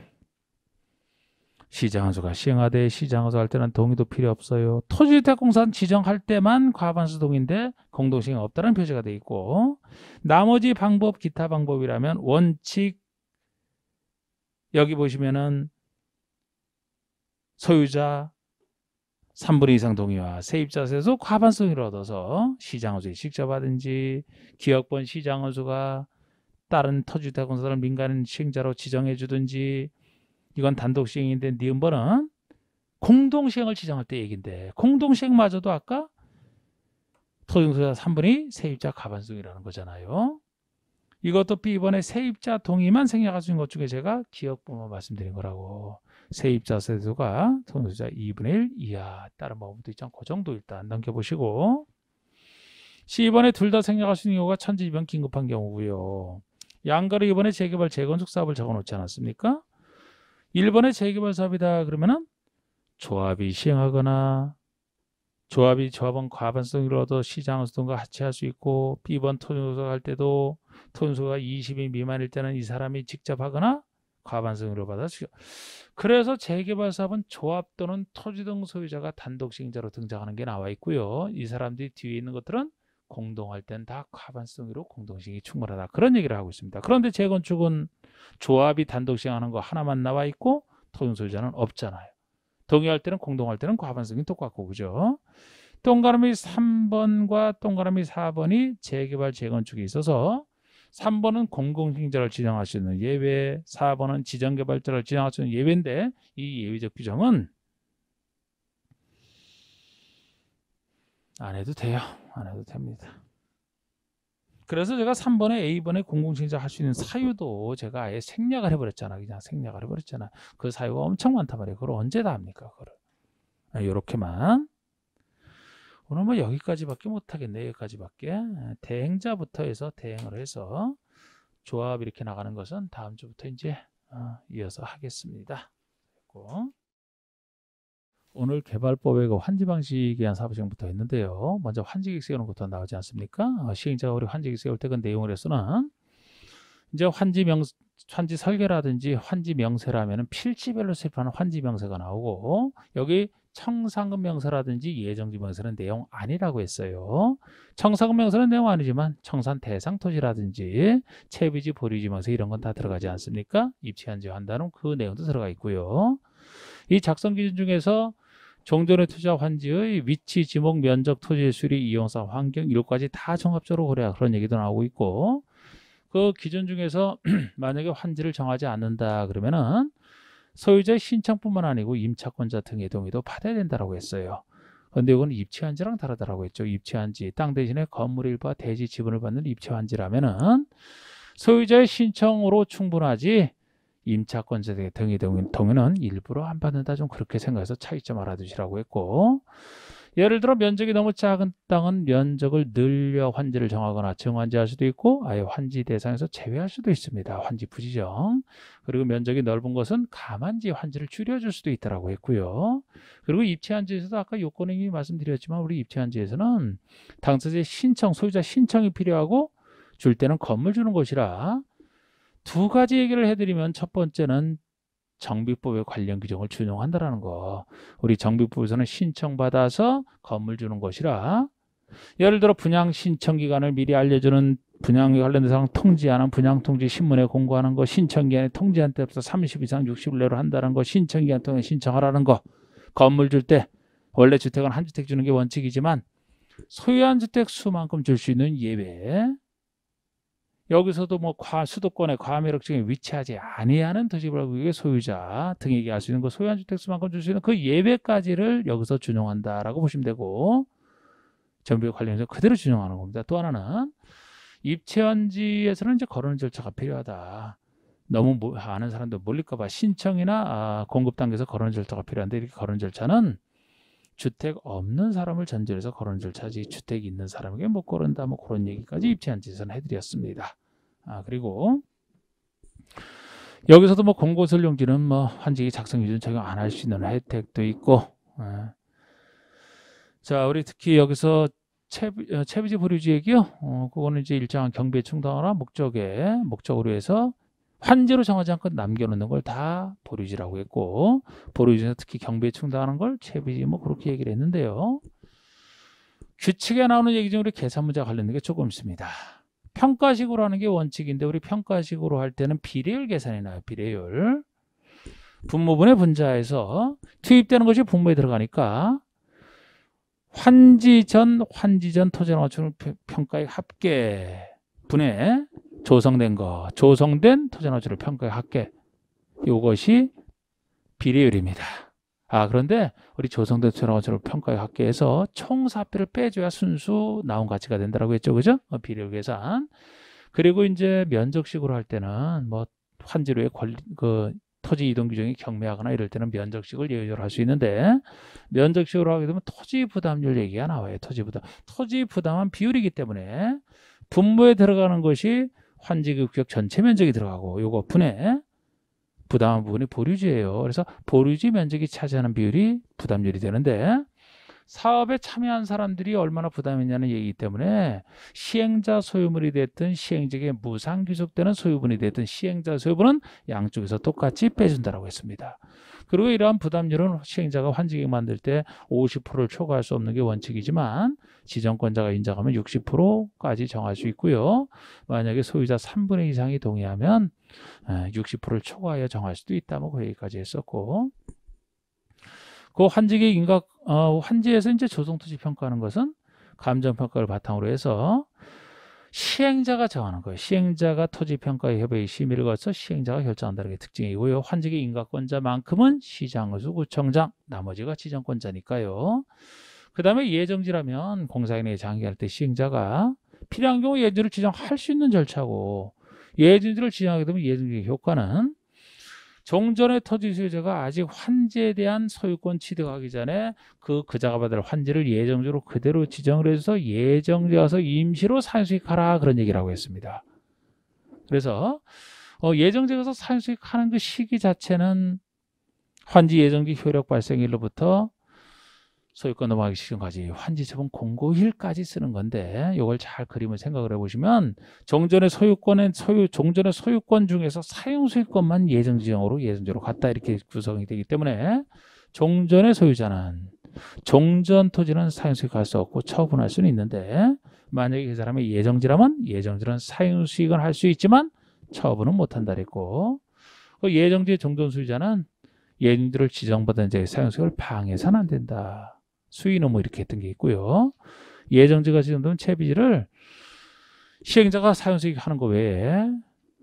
시장한수가 시행하되 시장한수 할 때는 동의도 필요 없어요. 토지주택공사는 지정할 때만 과반수 동인데 공동시행 없다는 표시가 돼 있고 나머지 방법 기타 방법이라면 원칙 여기 보시면은 소유자 3분의 이상 동의와 세입자 세수 과반성을 얻어서 시장호수 직접 하든지 기업본 시장호수가 다른 터주택 건설을 민간인 시행자로 지정해 주든지 이건 단독 시행인데 니은 네 번은 공동 시행을 지정할 때얘긴데 공동 시행마저도 아까 토중소자 3분이 세입자 가반수이라는 거잖아요. 이것도 B번의 세입자 동의만 생략할 수 있는 것 중에 제가 기억부만 말씀드린 거라고 세입자 세수가 토중소자 2분의 1 이하 다른 방법도 있지만 그 정도 일단 넘겨보시고 C번에 둘 다 생략할 수 있는 경우가 천지지변 긴급한 경우고요. 양가로 이번에 재개발 재건축 사업을 적어놓지 않았습니까? 1번의 재개발 사업이다 그러면은 조합이 시행하거나 조합이 조합원 과반성을 얻어 시장 소통과 하체할 수 있고 B번 토지소가할 때도 토종소가 20인 미만일 때는 이 사람이 직접 하거나 과반성으로 받아 그래서 재개발 사업은 조합 또는 토지 등 소유자가 단독 시행자로 등장하는 게 나와 있고요. 이 사람들이 뒤에 있는 것들은 공동할 땐 다 과반성으로 공동식이 충분하다. 그런 얘기를 하고 있습니다. 그런데 재건축은 조합이 단독식 하는 거 하나만 나와 있고 토용소유자는 없잖아요. 동의할 때는 공동할 때는 과반성이 똑같고 그죠? 동그라미 3번과 동그라미 4번이 재개발 재건축에 있어서 3번은 공공행자를 지정할 수 있는 예외, 4번은 지정개발자를 지정할 수 있는 예외인데 이 예외적 규정은 안 해도 돼요. 안 해도 됩니다. 그래서 제가 3번에 A번에 공공신자 할 수 있는 사유도 제가 아예 생략을 해버렸잖아. 그냥 생략을 해버렸잖아. 그 사유가 엄청 많단 말이에요. 그걸 언제 다 합니까? 그걸. 아, 요렇게만. 오늘 뭐 여기까지밖에 못하겠네. 여기까지밖에. 대행자부터 해서 대행을 해서 조합 이렇게 나가는 것은 다음 주부터 이제 어, 이어서 하겠습니다. 됐고. 오늘 개발법의 그 환지 방식에 대한 사부정부터 했는데요. 먼저 환지객 세우는 것부터 나오지 않습니까? 어, 시행자가 우리 환지객 계 세울 때그 내용을 했으나 이제 환지 명 환지 설계라든지 환지 명세라면은 필지별로 세립하는 환지 명세가 나오고 여기 청산금 명세라든지 예정지 명세는 내용 아니라고 했어요. 청산금 명세는 내용 아니지만 청산 대상 토지라든지 채비지 보류지 명세 이런 건 다 들어가지 않습니까? 입체한지 한다는 그 내용도 들어가 있고요. 이 작성 기준 중에서 종전의 투자 환지의 위치, 지목, 면적, 토지 수리, 이용사, 환경 이것까지 다 종합적으로 그래야 그런 얘기도 나오고 있고 그 기준 중에서 만약에 환지를 정하지 않는다 그러면은 소유자의 신청뿐만 아니고 임차권자 등의 동의도 받아야 된다라고 했어요. 근데 이건 입체환지랑 다르다라고 했죠. 입체환지땅 대신에 건물 일부 와 대지 지분을 받는 입체환지라면은 소유자의 신청으로 충분하지 임차권 세대 등의 이 경우는 일부러 안 받는다 좀 그렇게 생각해서 차이점 알아두시라고 했고 예를 들어 면적이 너무 작은 땅은 면적을 늘려 환지를 정하거나 정환지할 수도 있고 아예 환지 대상에서 제외할 수도 있습니다. 환지 부지정 그리고 면적이 넓은 것은 가만지 환지를 줄여줄 수도 있다고 했고요. 그리고 입체환지에서도 아까 요건을 이미 말씀드렸지만 우리 입체환지에서는 당사자의 신청, 소유자 신청이 필요하고 줄 때는 건물 주는 것이라 두 가지 얘기를 해드리면 첫 번째는 정비법에 관련 규정을 준용한다라는 거. 우리 정비법에서는 신청받아서 건물 주는 것이라 예를 들어 분양 신청 기간을 미리 알려주는 분양에 관련된 사항 통지하는 분양통지 신문에 공고하는 거 신청기한에 통지한 때부터 30 이상 60일 내로 한다는 거 신청기한 통해 신청하라는 거 건물 줄 때 원래 주택은 한 주택 주는 게 원칙이지만 소유한 주택 수만큼 줄 수 있는 예외 여기서도 뭐 과, 수도권의 과밀력적인 위치하지 아니하는 도시불구국의 소유자 등에게 할 수 있는 그 소유한 주택수만큼 줄 수 있는 그 예외까지를 여기서 준용한다라고 보시면 되고 정비에 관련해서 그대로 준용하는 겁니다. 또 하나는 입체원지에서는 이제 거론 절차가 필요하다. 너무 아는 사람도 몰릴까봐 신청이나 아, 공급 단계에서 거론 절차가 필요한데 이렇게 거론 절차는 주택 없는 사람을 전제로 해서 거론절 차지 주택이 있는 사람에게 못 뭐 거른다 뭐 그런 얘기까지 입체한 짓은 해드렸습니다. 아 그리고 여기서도 뭐 공고설용지는 뭐 환지기 작성 기준 적용 안할 수 있는 혜택도 있고 아. 자 우리 특히 여기서 채비, 어, 채비지 보류지역이요. 어, 그거는 이제 일정한 경비에 충당하나 목적에 목적으로 해서 환제로 정하지 않고 남겨놓는 걸 다 보류지라고 했고 보류지에서 특히 경비에 충당하는 걸 채비지 뭐 그렇게 얘기를 했는데요. 규칙에 나오는 얘기 중에 우리 계산 문제와 관련된 게 조금 있습니다. 평가식으로 하는 게 원칙인데 우리 평가식으로 할 때는 비례율 계산이 나요. 비례율. 분모분의 분자에서 투입되는 것이 분모에 들어가니까 환지전, 환지전, 토전 어출 평가액 합계 분의 조성된 거, 조성된 토지노출을 평가할게. 이것이 비례율입니다. 아 그런데 우리 조성된 토지노출을 평가할게에서 총사표를 빼줘야 순수 나온 가치가 된다라고 했죠, 그죠? 어, 비례율 계산. 그리고 이제 면적식으로 할 때는 뭐 환지로의 권리, 그 토지 이동 규정이 경매하거나 이럴 때는 면적식을 예외적으로 할 수 있는데 면적식으로 하게 되면 토지 부담률 얘기가 나와요. 토지 부담. 토지 부담은 비율이기 때문에 분모에 들어가는 것이 환지급격 전체 면적이 들어가고 요거 분의 부담한 부분이 보류지예요. 그래서 보류지 면적이 차지하는 비율이 부담률이 되는데 사업에 참여한 사람들이 얼마나 부담이냐는 얘기이기 때문에 시행자 소유물이 됐든 시행자에게 무상 귀속되는 소유분이 됐든 시행자 소유분은 양쪽에서 똑같이 빼준다라고 했습니다. 그리고 이러한 부담률은 시행자가 환지객 만들 때 50%를 초과할 수 없는 게 원칙이지만 지정권자가 인정하면 60%까지 정할 수 있고요. 만약에 소유자 3분의 이상이 동의하면 60%를 초과하여 정할 수도 있다. 뭐그 얘기까지 했었고 그 환지계 인가 어, 환지에서 이제 조성토지 평가하는 것은 감정 평가를 바탕으로 해서 시행자가 정하는 거예요. 시행자가 토지평가 협의의 심의를 거쳐 시행자가 결정한다는 게 특징이고요. 환지계 인가권자만큼은 시장의수구청장, 나머지가 지정권자니까요. 그 다음에 예정지라면 공사인에 장기할 때 시행자가 필요한 경우 예정지를 지정할 수 있는 절차고 예정지를 지정하게 되면 예정지의 효과는 종전의 토지소유자가 아직 환지에 대한 소유권 취득하기 전에 그 그자가 받을 환지를 예정적으로 그대로 지정을 해서 줘 예정되어서 임시로 사유수익하라 그런 얘기라고 했습니다. 그래서 어, 예정지에서 사유수익하는 그 시기 자체는 환지 예정지 효력 발생일로부터 소유권 넘어가기 시점까지 환지 처분 공고일까지 쓰는 건데 이걸 잘 그림을 생각을 해보시면 종전의 소유권의 소유 종전의 소유권 중에서 사용 소유권만 예정 지정으로 예정적으로 갔다 이렇게 구성이 되기 때문에 종전의 소유자는 종전 토지는 사용 수익 할수 없고 처분할 수는 있는데 만약에 그 사람이 예정지라면 예정지는 사용 수익은 할수 있지만 처분은 못한다 그랬고 그 예정지의 종전 소유자는 예정지를 지정받은 이제 사용 수익을 방해선 안 된다. 수인호 뭐 이렇게 했던 게 있고요. 예정지가 지정되면 채비지를 시행자가 사용수익 하는 거 외에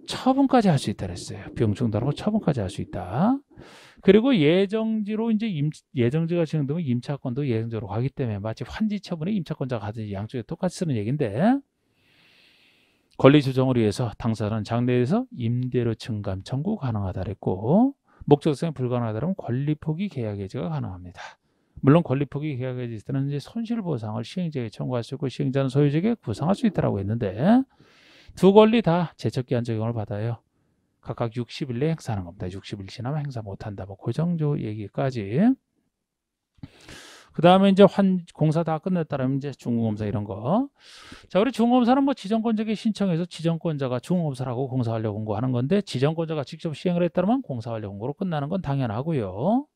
처분까지 할 수 있다 그랬어요. 비용 충당하고 처분까지 할 수 있다. 그리고 예정지로 이제 임, 예정지가 지정되면 임차권도 예정적으로 가기 때문에 마치 환지 처분에 임차권자가 가든지 양쪽에 똑같이 쓰는 얘기인데 권리 조정을 위해서 당사는 장례에서 임대료 증감 청구 가능하다 그랬고 목적성이 불가능하다면 권리포기 계약 해지가 가능합니다. 물론 권리포기 계약에 있을 서는 이제 손실보상을 시행자에게 청구할 수 있고 시행자는 소유자에게 구상할 수 있다라고 했는데 두 권리 다 제척기한 적용을 받아요. 각각 60일 내에 행사하는 겁니다. 60일 지나면 행사 못한다. 뭐 고정조 그 얘기까지. 그 다음에 이제 환 공사 다끝났다라면 이제 중공검사 이런 거. 자, 우리 중공검사는 뭐 지정권자에게 신청해서 지정권자가 중공검사라고 공사하려고 공고하는 건데 지정권자가 직접 시행을 했다면 공사하려고 공고로 끝나는 건 당연하고요.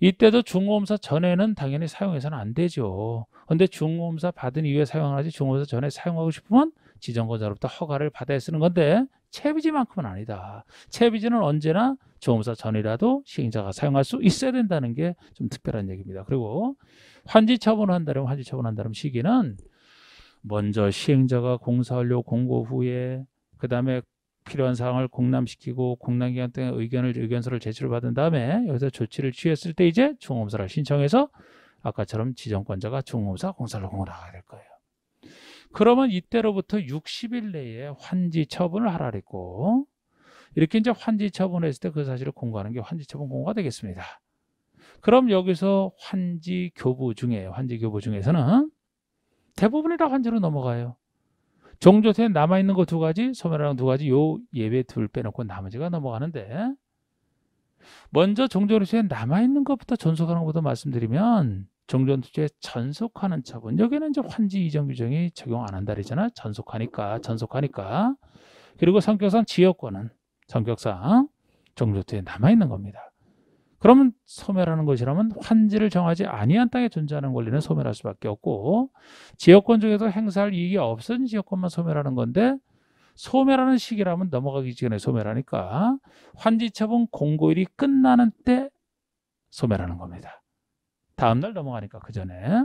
이때도 중고음사 전에는 당연히 사용해서는 안 되죠. 근데 중고음사 받은 이후에 사용하지 중고음사 전에 사용하고 싶으면 지정권자로부터 허가를 받아야 쓰는 건데 채비지만큼은 아니다. 채비지는 언제나 중고음사 전이라도 시행자가 사용할 수 있어야 된다는 게 좀 특별한 얘기입니다. 그리고 환지 처분한다면 환지 처분한다면 시기는 먼저 시행자가 공사완료 공고 후에 그 다음에 필요한 사항을 공람시키고 공람기관 등의 의견을 의견서를 제출 받은 다음에 여기서 조치를 취했을 때 이제 중공사를 신청해서 아까처럼 지정권자가 중공사 공사를 공원하게 될 거예요. 그러면 이때로부터 60일 내에 환지 처분을 하라 그고 이렇게 이제 환지 처분했을 때 그 사실을 공고하는 게 환지 처분 공고가 되겠습니다. 그럼 여기서 환지 교부 중에 환지 교부 중에서는 대부분이 다 환지로 넘어가요. 종조세 남아있는 거 두 가지, 소멸하는 두 가지, 요 예외 둘 빼놓고 나머지가 넘어가는데 먼저 종조세에 남아있는 것부터 전속하는 것부터 말씀드리면 종전세에 전속하는 차분 여기는 이제 환지 이전 규정이 적용 안 한다 그러잖아 전속하니까 전속하니까 그리고 성격상 지역권은 성격상 종조세에 남아있는 겁니다 그러면 소멸하는 것이라면 환지를 정하지 아니한 땅에 존재하는 권리는 소멸할 수밖에 없고 지역권 중에서 행사할 이익이 없은 지역권만 소멸하는 건데 소멸하는 시기라면 넘어가기 전에 소멸하니까 환지 처분 공고일이 끝나는 때 소멸하는 겁니다. 다음날 넘어가니까 그 전에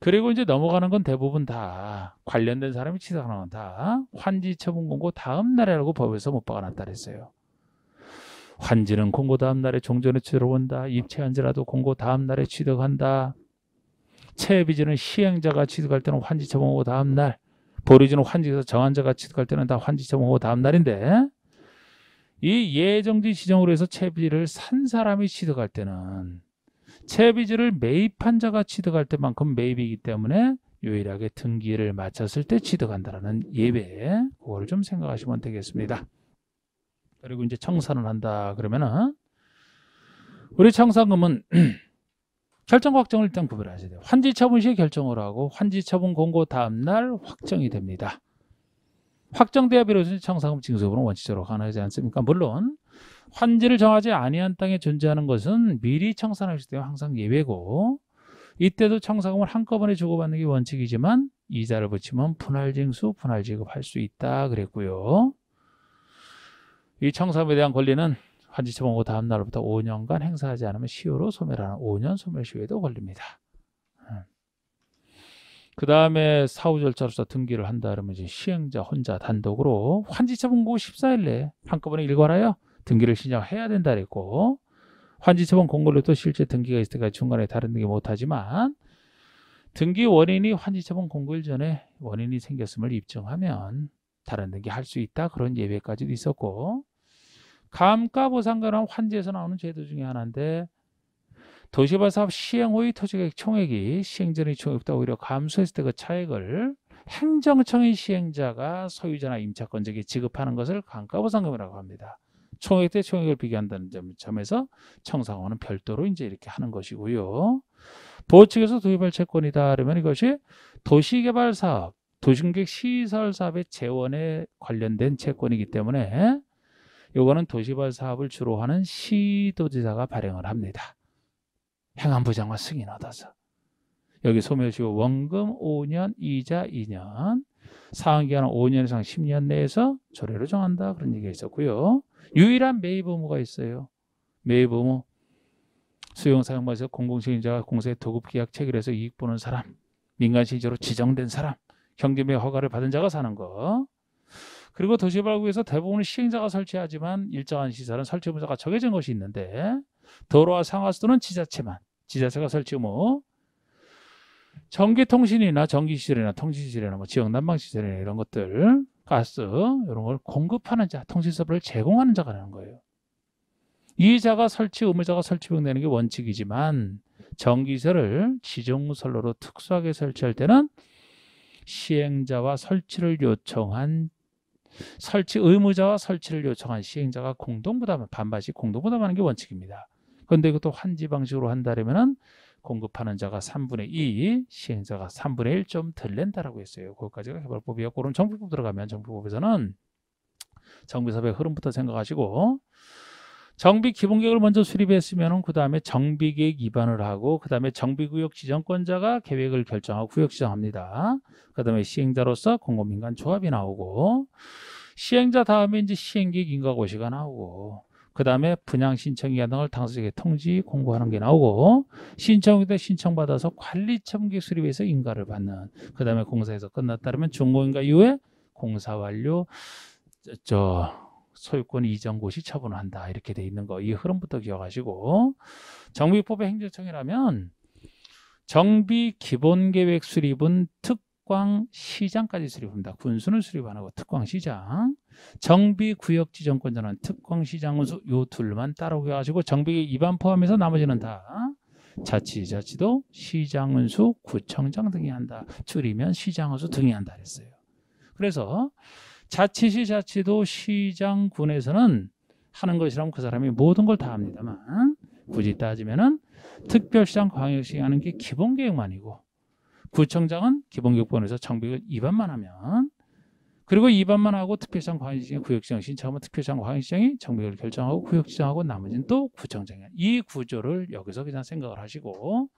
그리고 이제 넘어가는 건 대부분 다 관련된 사람이 치사하는 다 환지 처분 공고 다음 날이라고 법에서 못 박아놨다 그랬어요. 환지는 공고 다음 날에 종전에 들어온다. 입체한지라도 공고 다음 날에 취득한다. 채비지는 시행자가 취득할 때는 환지 처분하고 다음 날. 보리지는 환지에서 정한자가 취득할 때는 다 환지 처분하고 다음 날인데 이 예정지 지정으로 해서 채비지를산 사람이 취득할 때는 채비지를 매입한 자가 취득할 때만큼 매입이기 때문에 유일하게 등기를 마쳤을 때 취득한다라는 예배 그거를 좀 생각하시면 되겠습니다. 그리고 이제 청산을 한다 그러면은 우리 청산금은 결정 확정을 일단 구별하셔야 돼요. 환지 처분 시에 결정을 하고 환지 처분 공고 다음 날 확정이 됩니다. 확정돼야 비로소 청산금 징수분은 원칙적으로 가능하지 않습니까? 물론 환지를 정하지 아니한 땅에 존재하는 것은 미리 청산할 때 항상 예외고 이때도 청산금을 한꺼번에 주고받는 게 원칙이지만 이자를 붙이면 분할 징수, 분할 지급할 수 있다 그랬고요. 이 청산에 대한 권리는 환지처분 후 다음 날부터 5년간 행사하지 않으면 시효로 소멸하는 5년 소멸시효에도 걸립니다. 음. 그 다음에 사후 절차로서 등기를 한다 그러면 이제 시행자 혼자 단독으로 환지처분고 14일 내에 한꺼번에 일괄하여 등기를 신청해야 된다 그랬고 환지처분 공고로도 실제 등기가 있을 때까지 중간에 다른 등기 못하지만 등기 원인이 환지처분 공고일 전에 원인이 생겼음을 입증하면 다른데기할수 있다 그런 예외까지도 있었고 감가보상과는 환지에서 나오는 제도 중에 하나인데 도시개발 사업 시행 후의 토지계획 총액이 시행 전의 총액보다 오히려 감소했을 때 그 차액을 행정청의 시행자가 소유자나 임차권자에게 지급하는 것을 감가보상금이라고 합니다. 총액 대 총액을 비교한다는 점, 에서 청상원은 별도로 이제 이렇게 하는 것이고요. 보호 측에서 도시개발 채권이다 그러면 이것이 도시개발 사업 도심객 시설 사업의 재원에 관련된 채권이기 때문에 요거는 도시발 사업을 주로 하는 시도지사가 발행을 합니다. 행안부 장관 승인 얻어서. 여기 소멸시효 원금 5년, 이자 2년, 사항기간은 5년 이상 10년 내에서 조례로 정한다 그런 얘기가 있었고요. 유일한 매입 의무가 있어요. 매입 의무. 수용 사용방에서 공공책임자가 공사의 도급 계약 체결해서 이익 보는 사람, 민간 실제로 지정된 사람, 경기의 허가를 받은 자가 사는 거. 그리고 도시발구에서 대부분의 시행자가 설치하지만 일정한 시설은 설치 의무자가 정해진 것이 있는데 도로와 상하수도는 지자체만 지자체가 설치 의무 뭐. 전기통신이나 전기시설이나 통신시설이나 뭐 지역 난방시설이나 이런 것들 가스 이런 걸 공급하는 자 통신서비스를 제공하는 자가 되는 거예요 이자가 설치 의무자가 설치병 되는 게 원칙이지만 전기세를 지정설로로 특수하게 설치할 때는 시행자와 설치를 요청한 설치 의무자와 설치를 요청한 시행자가 공동 부담 반반씩 공동 부담하는 게 원칙입니다. 그런데 이것도 환지 방식으로 한다면은 공급하는 자가 3분의 2, 시행자가 3분의 1좀덜 낸다라고 했어요. 거기까지가 개발법이었고 그럼 정부법 들어가면 정부법에서는 정비사업의 흐름부터 생각하시고 정비 기본계획을 먼저 수립했으면 그 다음에 정비계획 위반을 하고 그 다음에 정비구역 지정권자가 계획을 결정하고 구역 지정합니다. 그 다음에 시행자로서 공공민간 조합이 나오고 시행자 다음에 이제 시행계획 인가고시가 나오고 그 다음에 분양 신청이나 등을 당사자에게 통지 공고하는 게 나오고 신청이 신청받아서 관리청계 수립해서 인가를 받는 그 다음에 공사에서 끝났다면 중공인가 이후에 공사 완료 저 소유권 이전 고시 처분한다 이렇게 돼 있는 거 이 흐름부터 기억하시고 정비법의 행정청이라면 정비 기본계획 수립은 특광 시장까지 수립합니다. 군수는 수립 안 하고 특광 시장, 정비 구역 지정권자는 특광 시장 군수 요 둘만 따로오게 가지고 정비 입반 포함해서 나머지는 다 자치자치도 시장은수, 구청장 등이 한다. 줄이면 시장은수 등이 한다 그랬어요. 그래서 자치시 자치도 시장군에서는 하는 것이라면 그 사람이 모든 걸 다 합니다만 굳이 따지면은 특별시장 광역시 하는 게 기본 계획만이고 구청장은 기본 계획본에서 정비를 위반만 하면 그리고 위반만 하고 특별시장 광역시장 구역시장 신청하면 특별시장 광역시장이 정비를 결정하고 구역시장하고 나머지는 또 구청장이 야이 구조를 여기서 그냥 생각을 하시고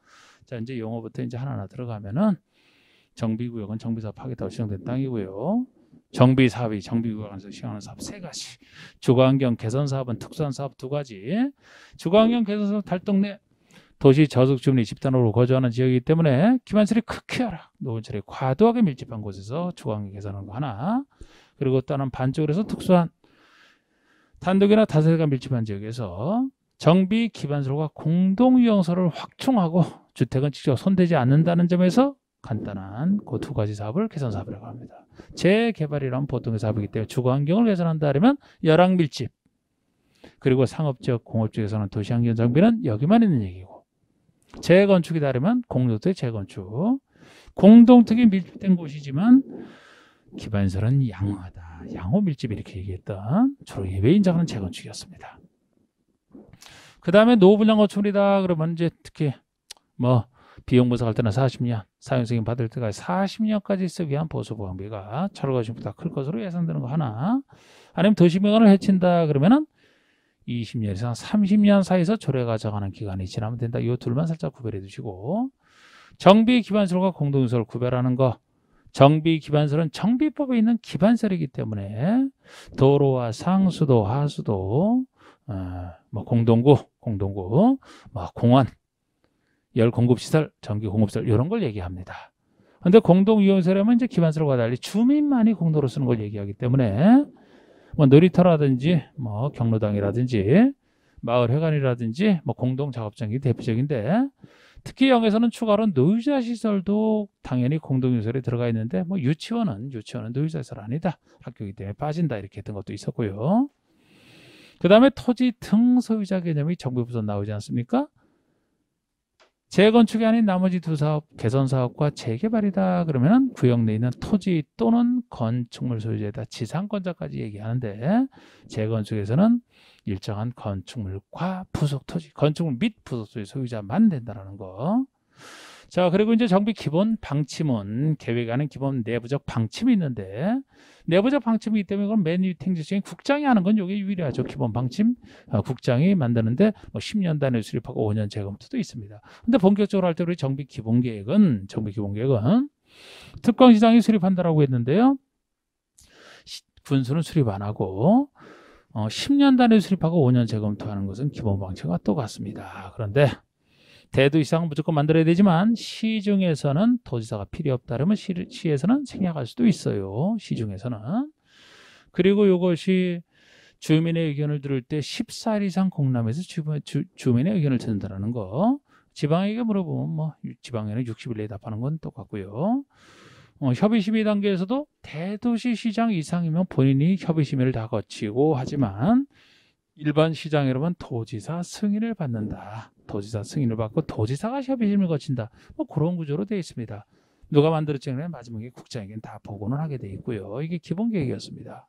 자 이제 용어부터 이제 하나하나 들어가면은 정비구역은 정비사업 하겠다고 지정된 땅이고요. 정비 사업이 정비 구간에서 시행하는 사업 세 가지. 주거환경 개선 사업은 특수한 사업 두 가지. 주거환경 개선 사업 달동네 도시 저속 주민이 집단으로 거주하는 지역이기 때문에 기반시설이 크게 하락, 노원철이 과도하게 밀집한 곳에서 주거환경 개선하는 거 하나. 그리고 또 하나는 반쪽에서 특수한 단독이나 다세대가 밀집한 지역에서 정비 기반설과 시 공동유형설을 확충하고 주택은 직접 손대지 않는다는 점에서 간단한 그 두 가지 사업을 개선 사업이라고 합니다. 재개발이란 보통의 사업이기 때문에 주거 환경을 개선한다 하면 열악밀집 그리고 상업지역 공업지역에서는 도시환경 정비는 여기만 있는 얘기고 재건축이 다르면 공동택 재건축 공동택이 밀집된 곳이지만 기반설은 양호하다. 양호 밀집 이렇게 얘기했던 주로 예외인 자는 재건축이었습니다. 그 다음에 노후불량 건축이다 그러면 이제 특히 뭐 비용 분석할 때는 40년, 사용승인 받을 때가지 40년까지 쓰기 위한 보수 보험비가 철거 가 지금보다 클 것으로 예상되는 거 하나 아니면 도시명원을 해친다 그러면은 20년 이상 30년 사이에서 조례 가져가는 기간이 지나면 된다. 이 둘만 살짝 구별해 두시고 정비 기반설과 공동설 구별하는 거 정비 기반설은 정비법에 있는 기반설이기 때문에 도로와 상수도, 하수도, 어, 뭐 공동구, 공동구, 뭐 공원, 열 공급시설, 전기 공급시설 이런 걸 얘기합니다. 근데 공동위험시설에 이제 기반시설과 달리 주민만이 공도로 쓰는 걸 얘기하기 때문에 뭐 놀이터라든지 뭐 경로당이라든지 마을회관이라든지 뭐 공동작업장이 대표적인데 특히 영에서는 추가로 노유자 시설도 당연히 공동시설에 들어가 있는데 뭐 유치원은 유치원은 노유자 시설 아니다 학교이기 때문에 빠진다 이렇게 했던 것도 있었고요. 그 다음에 토지 등 소유자 개념이 정부 부서 나오지 않습니까? 재건축이 아닌 나머지 두 사업 개선 사업과 재개발이다 그러면 은 구역 내에 있는 토지 또는 건축물 소유자에다 지상권자까지 얘기하는데 재건축에서는 일정한 건축물과 부속 토지 건축물 및 부속 소유 소유자만 된다라는 거 자, 그리고 이제 정비 기본 방침은 계획하는 기본 내부적 방침이 있는데 내부적 방침이기 때문에 그건 맨위 탱지 중에 국장이 하는 건 이게 유일하죠. 기본 방침 아, 국장이 만드는데 뭐 10년 단위 수립하고 5년 재검토도 있습니다. 근데 본격적으로 할 때 우리 정비 기본 계획은 정비 기본 계획은 특강시장이 수립한다라고 했는데요. 분수는 수립 안 하고 어, 10년 단위 수립하고 5년 재검토하는 것은 기본 방침과 똑같습니다. 그런데 대도시장은 무조건 만들어야 되지만 시중에서는 도지사가 필요 없다 그러면 시, 시에서는 생략할 수도 있어요. 시중에서는. 그리고 이것이 주민의 의견을 들을 때 14일 이상 공람에서 주, 민의 의견을 듣는다는 거. 지방에게 물어보면 뭐 지방에는 60일 내에 답하는 건 똑같고요. 어, 협의 심의 단계에서도 대도시 시장 이상이면 본인이 협의 심의를 다 거치고 하지만 일반 시장에로만 도지사 승인을 받는다. 도지사 승인을 받고 도지사가 협의심을 거친다. 뭐 그런 구조로 되어 있습니다. 누가 만들었지 그 마지막에 국장에게는 다 복원을 하게 되어 있고요. 이게 기본 계획이었습니다.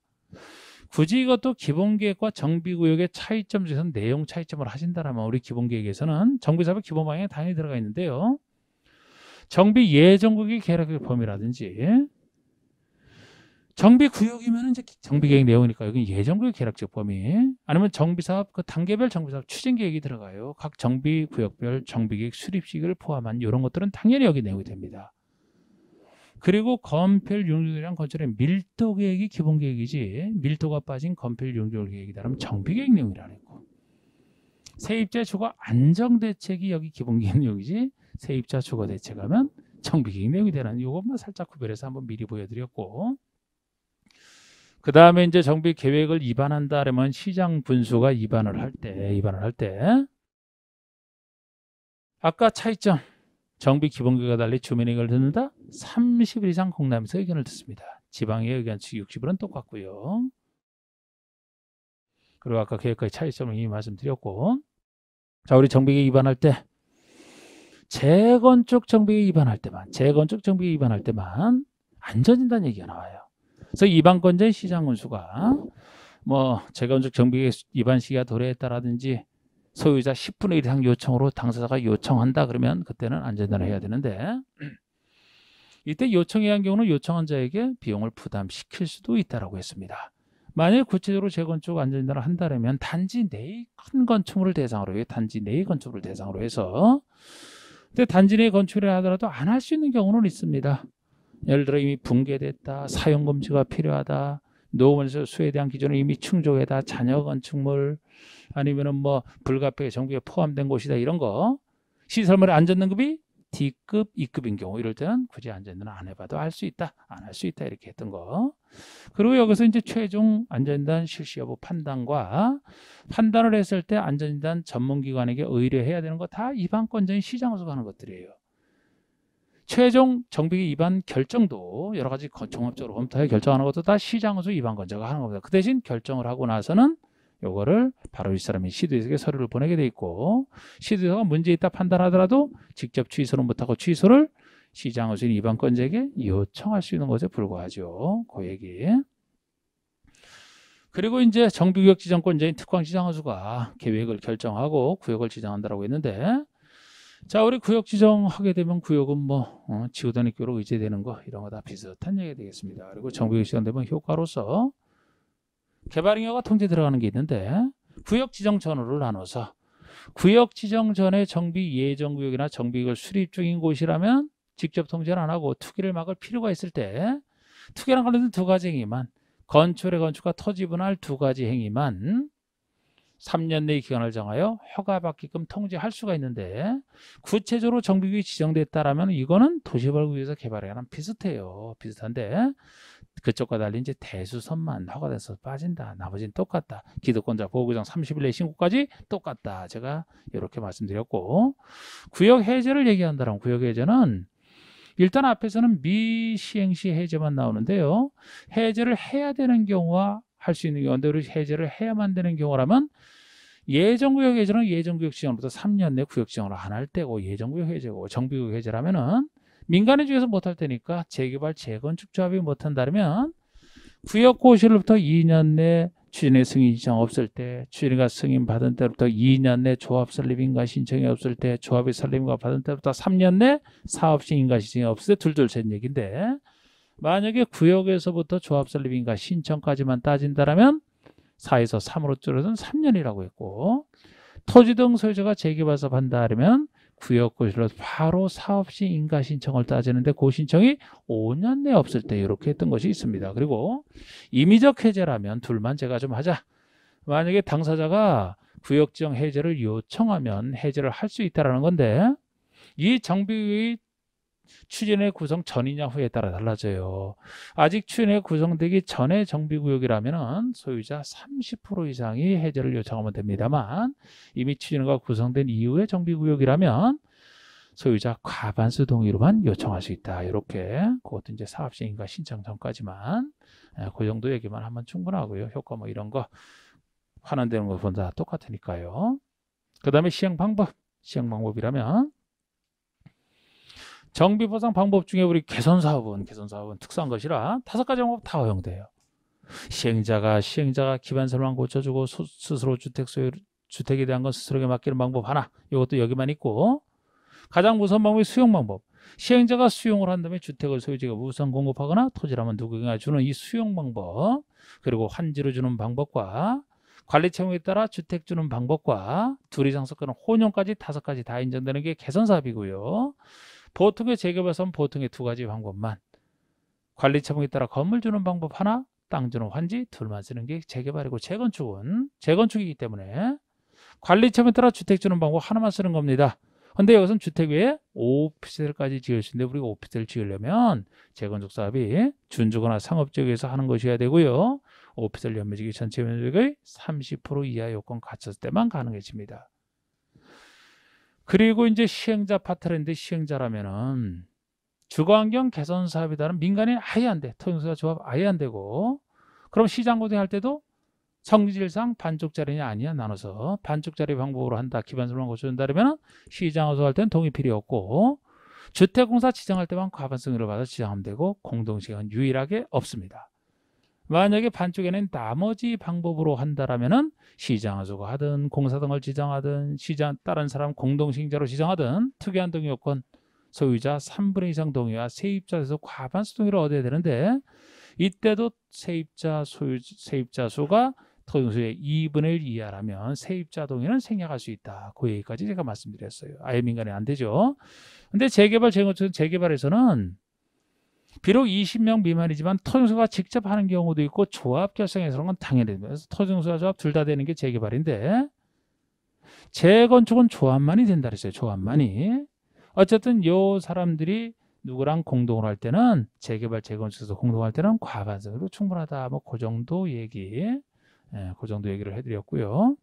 굳이 이것도 기본 계획과 정비 구역의 차이점 중에서 내용 차이점을 하신다라면 우리 기본 계획에서는 정비 사업 기본 방향에 당연히 들어가 있는데요. 정비 예정국의 계략의 범위라든지 정비구역이면 이제 정비계획 내용이니까 여기 예정구역 계략적 범위 아니면 정비사업 그 단계별 정비사업 추진계획이 들어가요 각 정비구역별 정비계획 수립식을 포함한 이런 것들은 당연히 여기 내용이 됩니다 그리고 건필 용적이랑 건설의 밀도 계획이 기본 계획이지 밀도가 빠진 건필 용적 계획이다 그러면 정비 계획 내용이라는 거. 세입자 초과 안정 대책이 여기 기본 계획 내용이지 세입자 초과 대책하면 정비 계획 내용이 되는 이것만 살짝 구별해서 한번 미리 보여드렸고 그 다음에 이제 정비 계획을 입안한다 그러면 시장 분수가 입안을 할 때, 입안을 할 때. 아까 차이점. 정비 기본계가 달리 주민의 의견을 듣는다? 30일 이상 공람에서 의견을 듣습니다. 지방의 의견치 60일은 똑같고요. 그리고 아까 계획과의 차이점을 이미 말씀드렸고 자 우리 정비계획 입안할 때 재건축 정비계획 입안할 때만 재건축 정비계획 입안할 때만 안전진단 얘기가 나와요. 그래서 이반권자의 시장 건수가 뭐 재건축 정비 이반 시기가 도래했다라든지 소유자 10분의 1 이상 요청으로 당사자가 요청한다 그러면 그때는 안전을 단 해야 되는데 이때 요청에 한 경우는 요청한 자에게 비용을 부담시킬 수도 있다라고 했습니다. 만약 구체적으로 재건축 안전단을 한다면 단지 내의 큰 건축물을 대상으로 해 단지 내의 건축물을 대상으로 해서 근데 단지 내 건축을 하더라도 안 할 수 있는 경우는 있습니다. 예를 들어 이미 붕괴됐다, 사용금지가 필요하다, 노원에서 수에 대한 기준은 이미 충족에다, 자녀 건축물, 아니면은 뭐 불가피하게 정부에 포함된 곳이다 이런 거시설물의안전등 급이 D급, E급인 경우 이럴 때는 굳이 안전은 등안 해봐도 알 수 있다, 안 할 수 있다 이렇게 했던 거. 그리고 여기서 이제 최종 안전진단 실시 여부 판단과 판단을 했을 때 안전진단 전문기관에게 의뢰해야 되는 거 다 이방권자인 시장으로 가는 것들이에요. 최종 정비기 위반 결정도 여러 가지 종합적으로 검토해 결정하는 것도 다 시장우수 위반 건자가 하는 겁니다. 그 대신 결정을 하고 나서는 요거를 바로 이 사람이 시도에게 서류를 보내게 돼 있고 시도에서 문제 있다 판단하더라도 직접 취소는 못하고 취소를 시장우수인 위반권자에게 요청할 수 있는 것에 불과하죠. 그 얘기. 그리고 이제 정비구역 지정권자인 특광시장우수가 계획을 결정하고 구역을 지정한다라고 했는데 자, 우리 구역 지정하게 되면 구역은 뭐 어, 지구단위 교로 의제되는 거 이런 거 다 비슷한 얘기 되겠습니다. 그리고 정부교육 시간 되면 효과로서 개발행여가 통제 들어가는 게 있는데 구역 지정 전후를 나눠서 구역 지정 전에 정비 예정 구역이나 정비구을 수립 중인 곳이라면 직접 통제를 안 하고 투기를 막을 필요가 있을 때 투기랑 관련된 두 가지 행위만 건축의 건축과 토지분할 두 가지 행위만 3년 내 기간을 정하여 허가받기끔 통제할 수가 있는데 구체적으로 정비구역이 지정됐다라면 이거는 도시발굴에서 개발해랑 비슷해요. 비슷한데 그쪽과 달리 이제 대수선만 허가돼서 빠진다. 나머지는 똑같다. 기득권자 보호구장 30일 내 신고까지 똑같다. 제가 이렇게 말씀드렸고 구역 해제를 얘기한다면 구역 해제는 일단 앞에서는 미시행시 해제만 나오는데요. 해제를 해야 되는 경우와 할수 있는 연대로 해제를 해야만 되는 경우라면 예정구역 해제는 예정구역 지정부터 3년 내 구역 지정을 안할 때고 예정구역 해제고 정비구역 해제라면은 민간에 중에서 못 할 테니까 재개발 재건축 조합이 못한다면 구역 고시로부터 2년 내 추진의 승인 신청 없을 때 추진이가 승인 받은 때부터 2년 내 조합 설립인가 신청이 없을 때 조합이 설립인가 받은 때부터 3년 내 사업 시인가 신청이 없을 때 둘둘 센 얘기인데 만약에 구역에서부터 조합설립인가 신청까지만 따진다면 4에서 3으로 줄어든 3년이라고 했고 토지 등 소유자가 재개발 사업한다 하면 구역 구실로 바로 사업시 인가 신청을 따지는데 고그 신청이 5년 내에 없을 때 이렇게 했던 것이 있습니다. 그리고 임의적 해제라면 둘만 제가 좀 하자. 만약에 당사자가 구역 지정 해제를 요청하면 해제를 할 수 있다라는 건데 이 정비의 추진의 구성 전이냐 후에 따라 달라져요. 아직 추진의 구성되기 전에 정비구역이라면 소유자 30% 이상이 해제를 요청하면 됩니다만 이미 추진과 구성된 이후에 정비구역이라면 소유자 과반수 동의로만 요청할 수 있다. 이렇게 그것도 이제 사업시행과 신청 전까지만 예, 그 정도 얘기만 하면 충분하고요. 효과 뭐 이런 거 환원되는 것보다 똑같으니까요. 그 다음에 시행 방법. 시행 방법이라면 정비 보상 방법 중에 우리 개선 사업은 개선 사업은 특수한 것이라 다섯 가지 방법 다 허용돼요. 시행자가 시행자가 기반 설만 고쳐주고 수, 스스로 주택 소유 주택에 대한 건 스스로에게 맡기는 방법 하나. 이것도 여기만 있고 가장 무선 방법이 수용 방법. 시행자가 수용을 한 다음에 주택을 소유자가 무상 공급하거나 토지라면 누구에 주는 이 수용 방법 그리고 환지로 주는 방법과 관리 채무에 따라 주택 주는 방법과 둘 이상 섞은 혼용까지 다섯 가지 다 인정되는 게 개선 사업이고요. 보통의 재개발선 보통의 두 가지 방법만 관리 처분에 따라 건물 주는 방법 하나 땅 주는 환지 둘만 쓰는 게 재개발이고 재건축은 재건축이기 때문에 관리 처분에 따라 주택 주는 방법 하나만 쓰는 겁니다. 근데 여기서는 주택 위에 오피스텔까지 지을 수 있는데 우리가 오피스텔 지으려면 재건축 사업이 준주거나 상업지역에서 하는 것이어야 되고요. 오피스텔 연매지기 전체 면적의 30% 이하 요건 갖췄을 때만 가능해집니다. 그리고 이제 시행자 파트인데 시행자라면은 주거환경 개선 사업에 따른 민간인 아예 안 돼. 토용사 조합 아예 안 되고 그럼 시장 구등할 때도 성질상 반쪽짜리냐 아니야 나눠서 반쪽짜리 방법으로 한다 기반수만 고쳐준다 그러면 시장 에서할 때는 동의 필요 없고 주택공사 지정할 때만 과반성의를 받아 지정하면 되고 공동시행 유일하게 없습니다. 만약에 반쪽에는 나머지 방법으로 한다라면은 시장하수가 하든 공사 등을 지정하든 시장 다른 사람 공동시행자로 지정하든 특이한 동의 요건 소유자 3분의 이상 동의와 세입자에서 과반수 동의를 얻어야 되는데 이때도 세입자 소유 세입자 수가 토용수의 2분의 1 이하라면 세입자 동의는 생략할 수 있다. 그 얘기까지 제가 말씀드렸어요. 아예 민간이 안 되죠. 근데 재개발 재건축 재개발에서는 비록 20명 미만이지만 토종수가 직접 하는 경우도 있고 조합 결성해서 그런 당연히 그래서 토종수와 조합 둘 다 되는 게 재개발인데 재건축은 조합만이 된다 그랬어요. 조합만이. 어쨌든 요 사람들이 누구랑 공동을할 때는 재개발 재건축에서 공동할 때는 과반성으로 충분하다. 뭐그 정도 얘기. 예, 그 정도 얘기를 해드렸고요.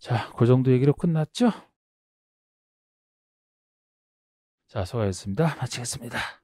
자, 그 정도 얘기로 끝났죠? 자, 수고하셨습니다. 마치겠습니다.